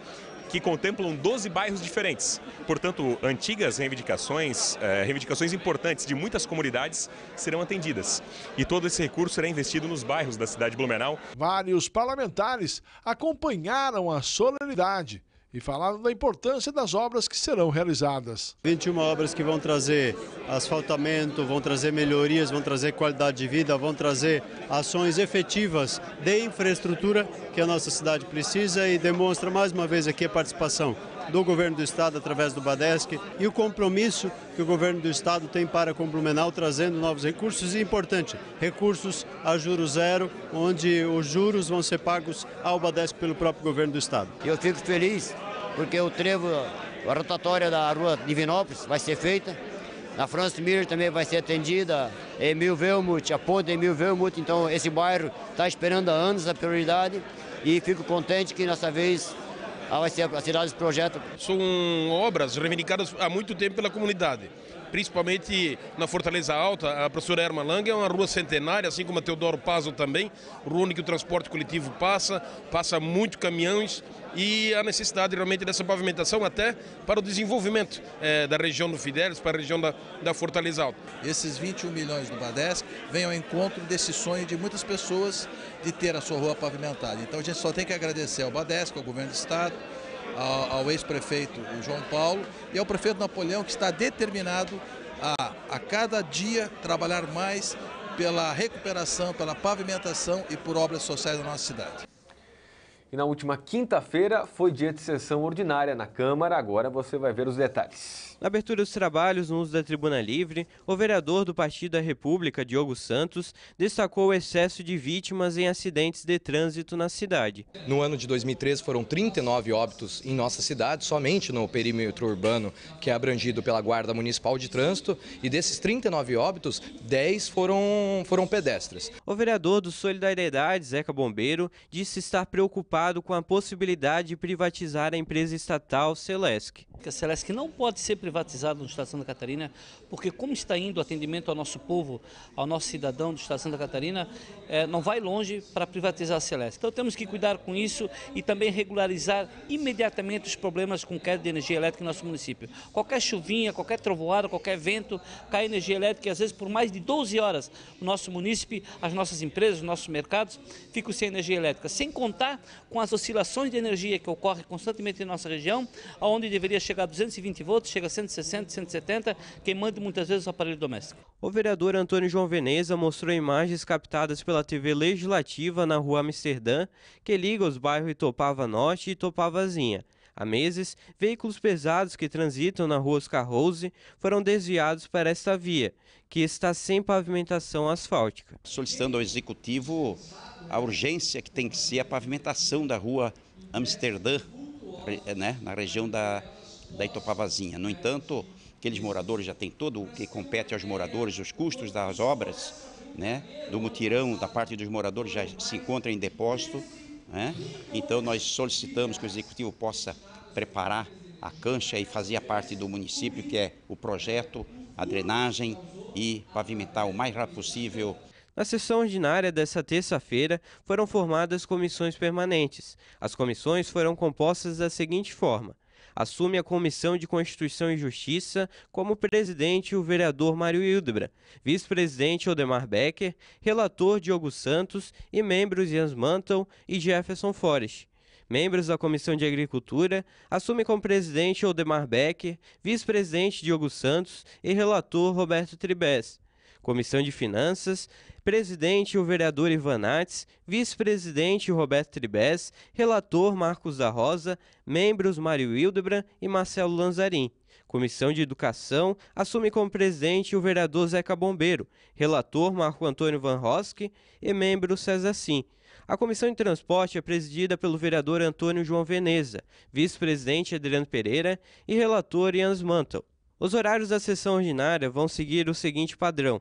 [SPEAKER 9] que contemplam 12 bairros diferentes. Portanto, antigas reivindicações, eh, reivindicações importantes de muitas comunidades serão atendidas. E todo esse recurso será investido nos bairros da cidade de Blumenau.
[SPEAKER 14] Vários parlamentares acompanharam a solenidade e falaram da importância das obras que serão realizadas. 21 obras que vão trazer asfaltamento, vão trazer melhorias, vão trazer qualidade de vida, vão trazer ações efetivas de infraestrutura que a nossa cidade precisa e demonstra mais uma vez aqui a participação do governo do estado através do Badesc e o compromisso que o governo do estado tem para com Blumenau, trazendo novos recursos e, importante, recursos a juros zero,
[SPEAKER 13] onde os juros vão ser pagos ao Badesc pelo próprio governo do estado. Eu fico feliz porque o trevo, a rotatória da rua Divinópolis vai ser feita, na Franz Miller também vai ser atendida, Emil Velmut, a Poda Emil Velmut, então esse bairro está esperando há anos a prioridade e fico contente que nessa vez ah, ser
[SPEAKER 9] a cidade desse projeto. São obras reivindicadas há muito tempo pela comunidade principalmente na Fortaleza Alta. A professora Erma Lang é uma rua centenária, assim como a Teodoro Pazo também, rua onde o transporte coletivo passa, passa muito caminhões e a necessidade realmente dessa pavimentação até para o desenvolvimento eh, da região do Fidélis, para a região da,
[SPEAKER 12] da Fortaleza Alta. Esses 21 milhões do Badesc vêm ao encontro desse sonho de muitas pessoas de ter a sua rua pavimentada. Então a gente só tem que agradecer ao Badesc, ao Governo do Estado, ao, ao ex-prefeito João Paulo e ao prefeito Napoleão, que está determinado a, a cada dia trabalhar mais pela recuperação, pela pavimentação e por obras sociais da nossa cidade.
[SPEAKER 1] E na última quinta-feira foi dia de sessão
[SPEAKER 2] ordinária na Câmara. Agora você vai ver os detalhes. Na abertura dos trabalhos no uso da tribuna livre, o vereador do Partido da República, Diogo Santos, destacou o excesso de
[SPEAKER 3] vítimas em acidentes de trânsito na cidade. No ano de 2013 foram 39 óbitos em nossa cidade, somente no perímetro urbano que é abrangido pela Guarda Municipal de Trânsito, e desses 39 óbitos, 10 foram foram pedestres. O vereador do
[SPEAKER 2] Solidariedade, Zeca Bombeiro, disse estar preocupado preocupado com a possibilidade de privatizar a
[SPEAKER 10] empresa estatal Celesc. A Celesc não pode ser privatizada no Estado de Santa Catarina, porque como está indo o atendimento ao nosso povo, ao nosso cidadão do Estado de Santa Catarina, é, não vai longe para privatizar a Celesc. Então temos que cuidar com isso e também regularizar imediatamente os problemas com queda de energia elétrica em nosso município. Qualquer chuvinha, qualquer trovoada, qualquer vento, cai energia elétrica e às vezes por mais de 12 horas o nosso município, as nossas empresas, os nossos mercados ficam sem energia elétrica. Sem contar com as oscilações de energia que ocorrem constantemente em nossa região, onde deveria chegar a 220 volts, chega a 160, 170, queimando muitas vezes o aparelho doméstico.
[SPEAKER 2] O vereador Antônio João Veneza mostrou imagens captadas pela TV Legislativa na rua Amsterdã, que liga os bairros Topava Norte e Topavazinha. Há meses, veículos pesados que transitam na rua Oscar Rose foram desviados para
[SPEAKER 4] esta via, que está sem pavimentação asfáltica. Solicitando ao Executivo a urgência que tem que ser é a pavimentação da rua Amsterdã, eh, né, na região da, da Itopavazinha. No entanto, aqueles moradores já têm todo o que compete aos moradores, os custos das obras, né, do mutirão da parte dos moradores já se encontra em depósito. Né? Então, nós solicitamos que o Executivo possa preparar a cancha e fazer a parte do município, que é o projeto, a drenagem e pavimentar o mais rápido possível na sessão ordinária desta
[SPEAKER 2] terça-feira, foram formadas comissões permanentes. As comissões foram compostas da seguinte forma: assume a Comissão de Constituição e Justiça como presidente o vereador Mário Hildebra, vice-presidente Odemar Becker, relator Diogo Santos e membros Jens Mantel e Jefferson Forest. Membros da Comissão de Agricultura, assume como presidente Odemar Becker, vice-presidente Diogo Santos e relator Roberto Tribes. Comissão de Finanças, presidente o vereador Ivan Nates, vice-presidente Roberto Tribes, relator Marcos da Rosa, membros Mário Hildebrand e Marcelo Lanzarin. Comissão de Educação assume como presidente o vereador Zeca Bombeiro, relator Marco Antônio Van Roski e membro César Sim. A Comissão de Transporte é presidida pelo vereador Antônio João Veneza, vice-presidente Adriano Pereira e relator Ian Mantel. Os horários da sessão ordinária vão seguir o seguinte padrão: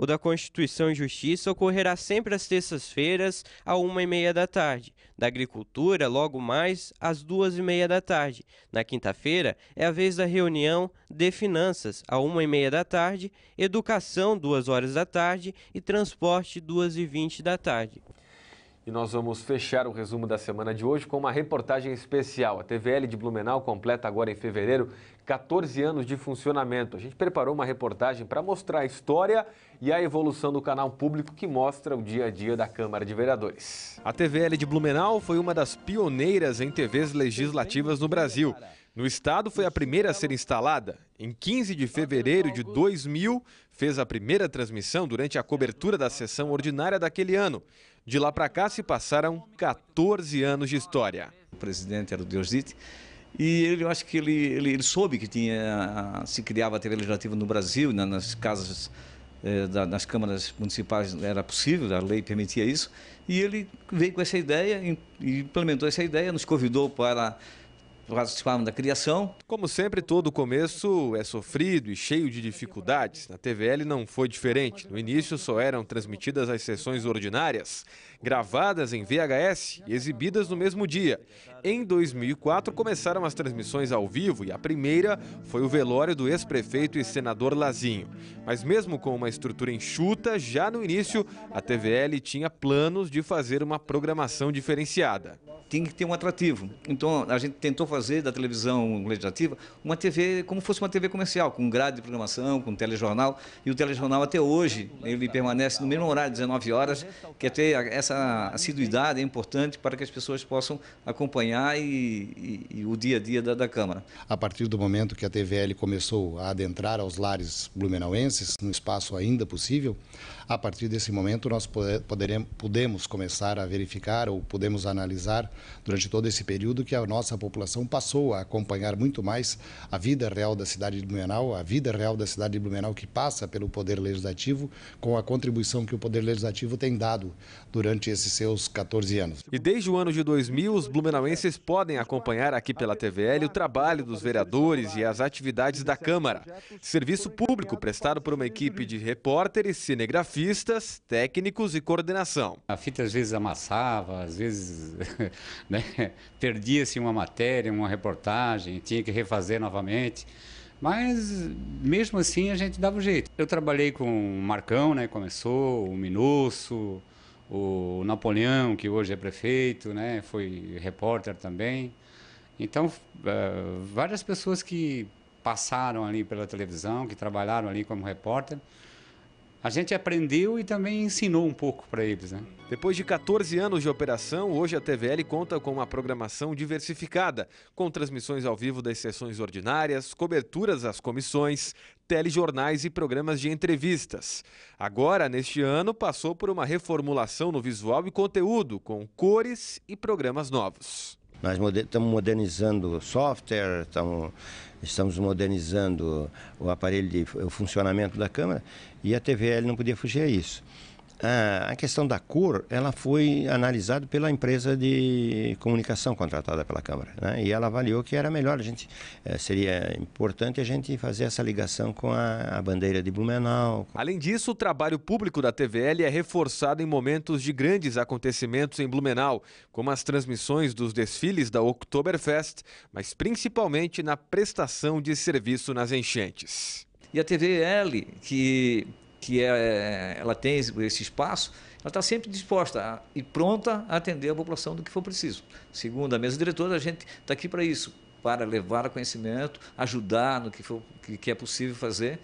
[SPEAKER 2] o da Constituição e Justiça ocorrerá sempre às terças-feiras, à uma e meia da tarde. Da Agricultura, logo mais, às duas e meia da tarde. Na quinta-feira, é a vez da reunião de Finanças, à uma e meia da tarde, Educação, duas horas da tarde e Transporte, duas e vinte da tarde.
[SPEAKER 1] E nós vamos fechar o resumo da semana de hoje com uma reportagem especial. A TVL de Blumenau completa agora em fevereiro 14 anos de funcionamento. A gente preparou uma reportagem para mostrar a história e a evolução do canal público que mostra o dia a dia da Câmara de Vereadores. A TVL de Blumenau foi uma das pioneiras em TVs legislativas no Brasil. No estado, foi a primeira a ser instalada. Em 15 de fevereiro de 2000, fez a primeira transmissão durante a cobertura da sessão ordinária daquele ano.
[SPEAKER 17] De lá para cá se passaram 14 anos de história. O presidente era o Deusdite e ele, eu acho que ele, ele, ele, soube que tinha, se criava a TV legislativa no Brasil, nas casas, eh, da, nas câmaras municipais era possível, a lei permitia isso, e ele veio com essa ideia e implementou essa ideia, nos convidou para participavam da criação. Como sempre, todo começo é sofrido e cheio de dificuldades.
[SPEAKER 1] Na TVL não foi diferente. No início só eram transmitidas as sessões ordinárias gravadas em VHS e exibidas no mesmo dia. Em 2004, começaram as transmissões ao vivo e a primeira foi o velório do ex-prefeito e senador Lazinho. Mas mesmo com uma estrutura enxuta, já no início, a TVL tinha planos
[SPEAKER 17] de fazer uma programação diferenciada. Tem que ter um atrativo. Então, a gente tentou fazer da televisão legislativa uma TV como fosse uma TV comercial, com grade de programação, com telejornal. E o telejornal até hoje, ele permanece no mesmo horário, 19 horas, que até essa essa assiduidade é importante para que as pessoas possam acompanhar e, e, e o
[SPEAKER 6] dia a dia da, da, Câmara. A partir do momento que a TVL começou a adentrar aos lares blumenauenses, no espaço ainda possível, a partir desse momento nós poderemos, podemos começar a verificar ou podemos analisar durante todo esse período que a nossa população passou a acompanhar muito mais a vida real da cidade de Blumenau, a vida real da cidade de Blumenau que passa pelo Poder Legislativo, com a contribuição que o Poder Legislativo tem dado durante durante esses seus 14 anos.
[SPEAKER 1] E desde o ano de 2000, os blumenauenses podem acompanhar aqui pela TVL o trabalho dos vereadores e as atividades da Câmara. Serviço público prestado por uma equipe de repórteres, cinegrafistas, técnicos e coordenação. A fita
[SPEAKER 16] às vezes amassava, às vezes *laughs* né, perdia-se uma matéria, uma reportagem, tinha que refazer novamente. Mas mesmo assim a gente dava um jeito. Eu trabalhei com o Marcão, né? Começou, o Minusso, o Napoleão, que hoje é prefeito, né? foi repórter também. Então, eh, várias pessoas que passaram ali pela televisão, que trabalharam ali como repórter, a gente aprendeu e também ensinou um pouco para eles. Né? Depois
[SPEAKER 1] de 14 anos de operação, hoje a TVL conta com uma programação diversificada, com transmissões ao vivo das sessões ordinárias, coberturas às comissões, telejornais e programas de entrevistas. Agora, neste ano, passou por uma reformulação no visual e conteúdo, com
[SPEAKER 13] cores e
[SPEAKER 1] programas novos.
[SPEAKER 13] Nós estamos modernizando software, estamos estamos modernizando o aparelho de o funcionamento da Câmara e a TVL não podia fugir a isso. Ah, a questão da cor ela foi analisada pela empresa de comunicação contratada pela Câmara né? e ela avaliou que era melhor a gente eh, seria importante a gente fazer essa ligação com a, a bandeira de Blumenau.
[SPEAKER 1] Além disso, o trabalho público da TVL é reforçado em momentos de grandes acontecimentos em Blumenau, como as transmissões dos desfiles da Oktoberfest, mas principalmente na prestação de serviço nas enchentes.
[SPEAKER 17] E a TVL, que que é, é, ela tem esse espaço, ela está sempre disposta a, e pronta a atender a população do que for preciso. Segundo a mesa diretora, a gente está aqui para isso, para levar conhecimento, ajudar no que, for, que, que é possível fazer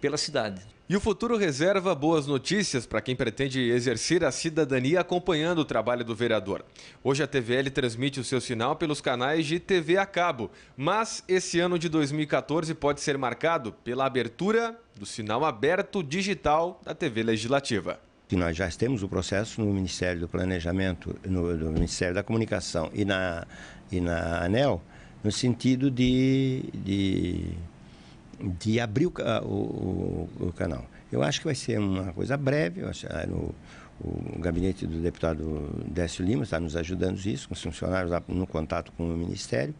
[SPEAKER 17] pela cidade. E o futuro reserva boas notícias para quem pretende exercer a cidadania
[SPEAKER 1] acompanhando o trabalho do vereador. Hoje a TVL transmite o seu sinal pelos canais de TV a cabo, mas esse ano de 2014 pode ser marcado pela abertura do sinal aberto digital da TV Legislativa
[SPEAKER 13] que nós já temos o processo no Ministério do Planejamento, no, no, Ministério da Comunicação e na, e na ANEL, no sentido de, de de abrir ah, o, o, o, canal. Eu acho que vai ser uma coisa breve, acho, ah, no, o gabinete do deputado Décio Lima está nos ajudando nisso, com os funcionários lá no contato com o Ministério,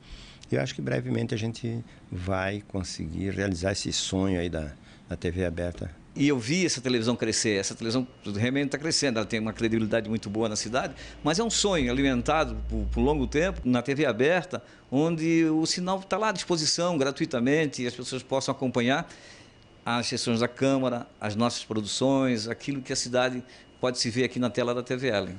[SPEAKER 13] e eu acho que brevemente a gente vai conseguir realizar esse sonho aí da, da TV aberta
[SPEAKER 17] e eu vi essa televisão crescer. Essa televisão realmente está crescendo, ela tem uma credibilidade muito boa na cidade, mas é um sonho alimentado por, por longo tempo na TV aberta, onde o sinal está lá à disposição gratuitamente e as pessoas possam acompanhar as sessões da Câmara, as nossas produções, aquilo que a cidade pode se ver aqui na tela da TVL.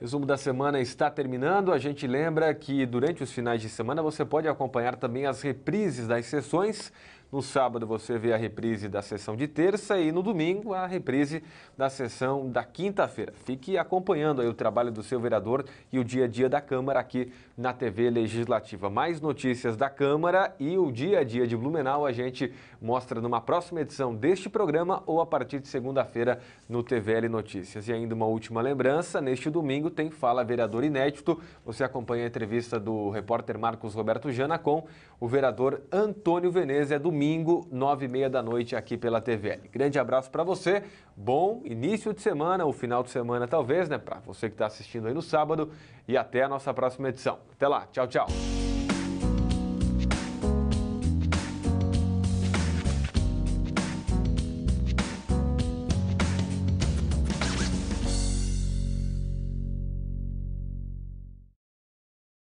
[SPEAKER 17] Resumo da semana está terminando. A gente lembra que durante os finais de semana você pode
[SPEAKER 1] acompanhar também as reprises das sessões no sábado você vê a reprise da sessão de terça e no domingo a reprise da sessão da quinta-feira. Fique acompanhando aí o trabalho do seu vereador e o dia a dia da Câmara aqui na TV Legislativa. Mais notícias da Câmara e o dia a dia de Blumenau a gente mostra numa próxima edição deste programa ou a partir de segunda-feira no TVL Notícias. E ainda uma última lembrança, neste domingo tem Fala Vereador Inédito. Você acompanha a entrevista do repórter Marcos Roberto Jana com o vereador Antônio Veneza. É domingo domingo, nove e meia da noite, aqui pela TVL. Grande abraço para você, bom início de semana, ou final de semana talvez, né? Para você que está assistindo aí no sábado e até a nossa próxima edição. Até lá, tchau, tchau.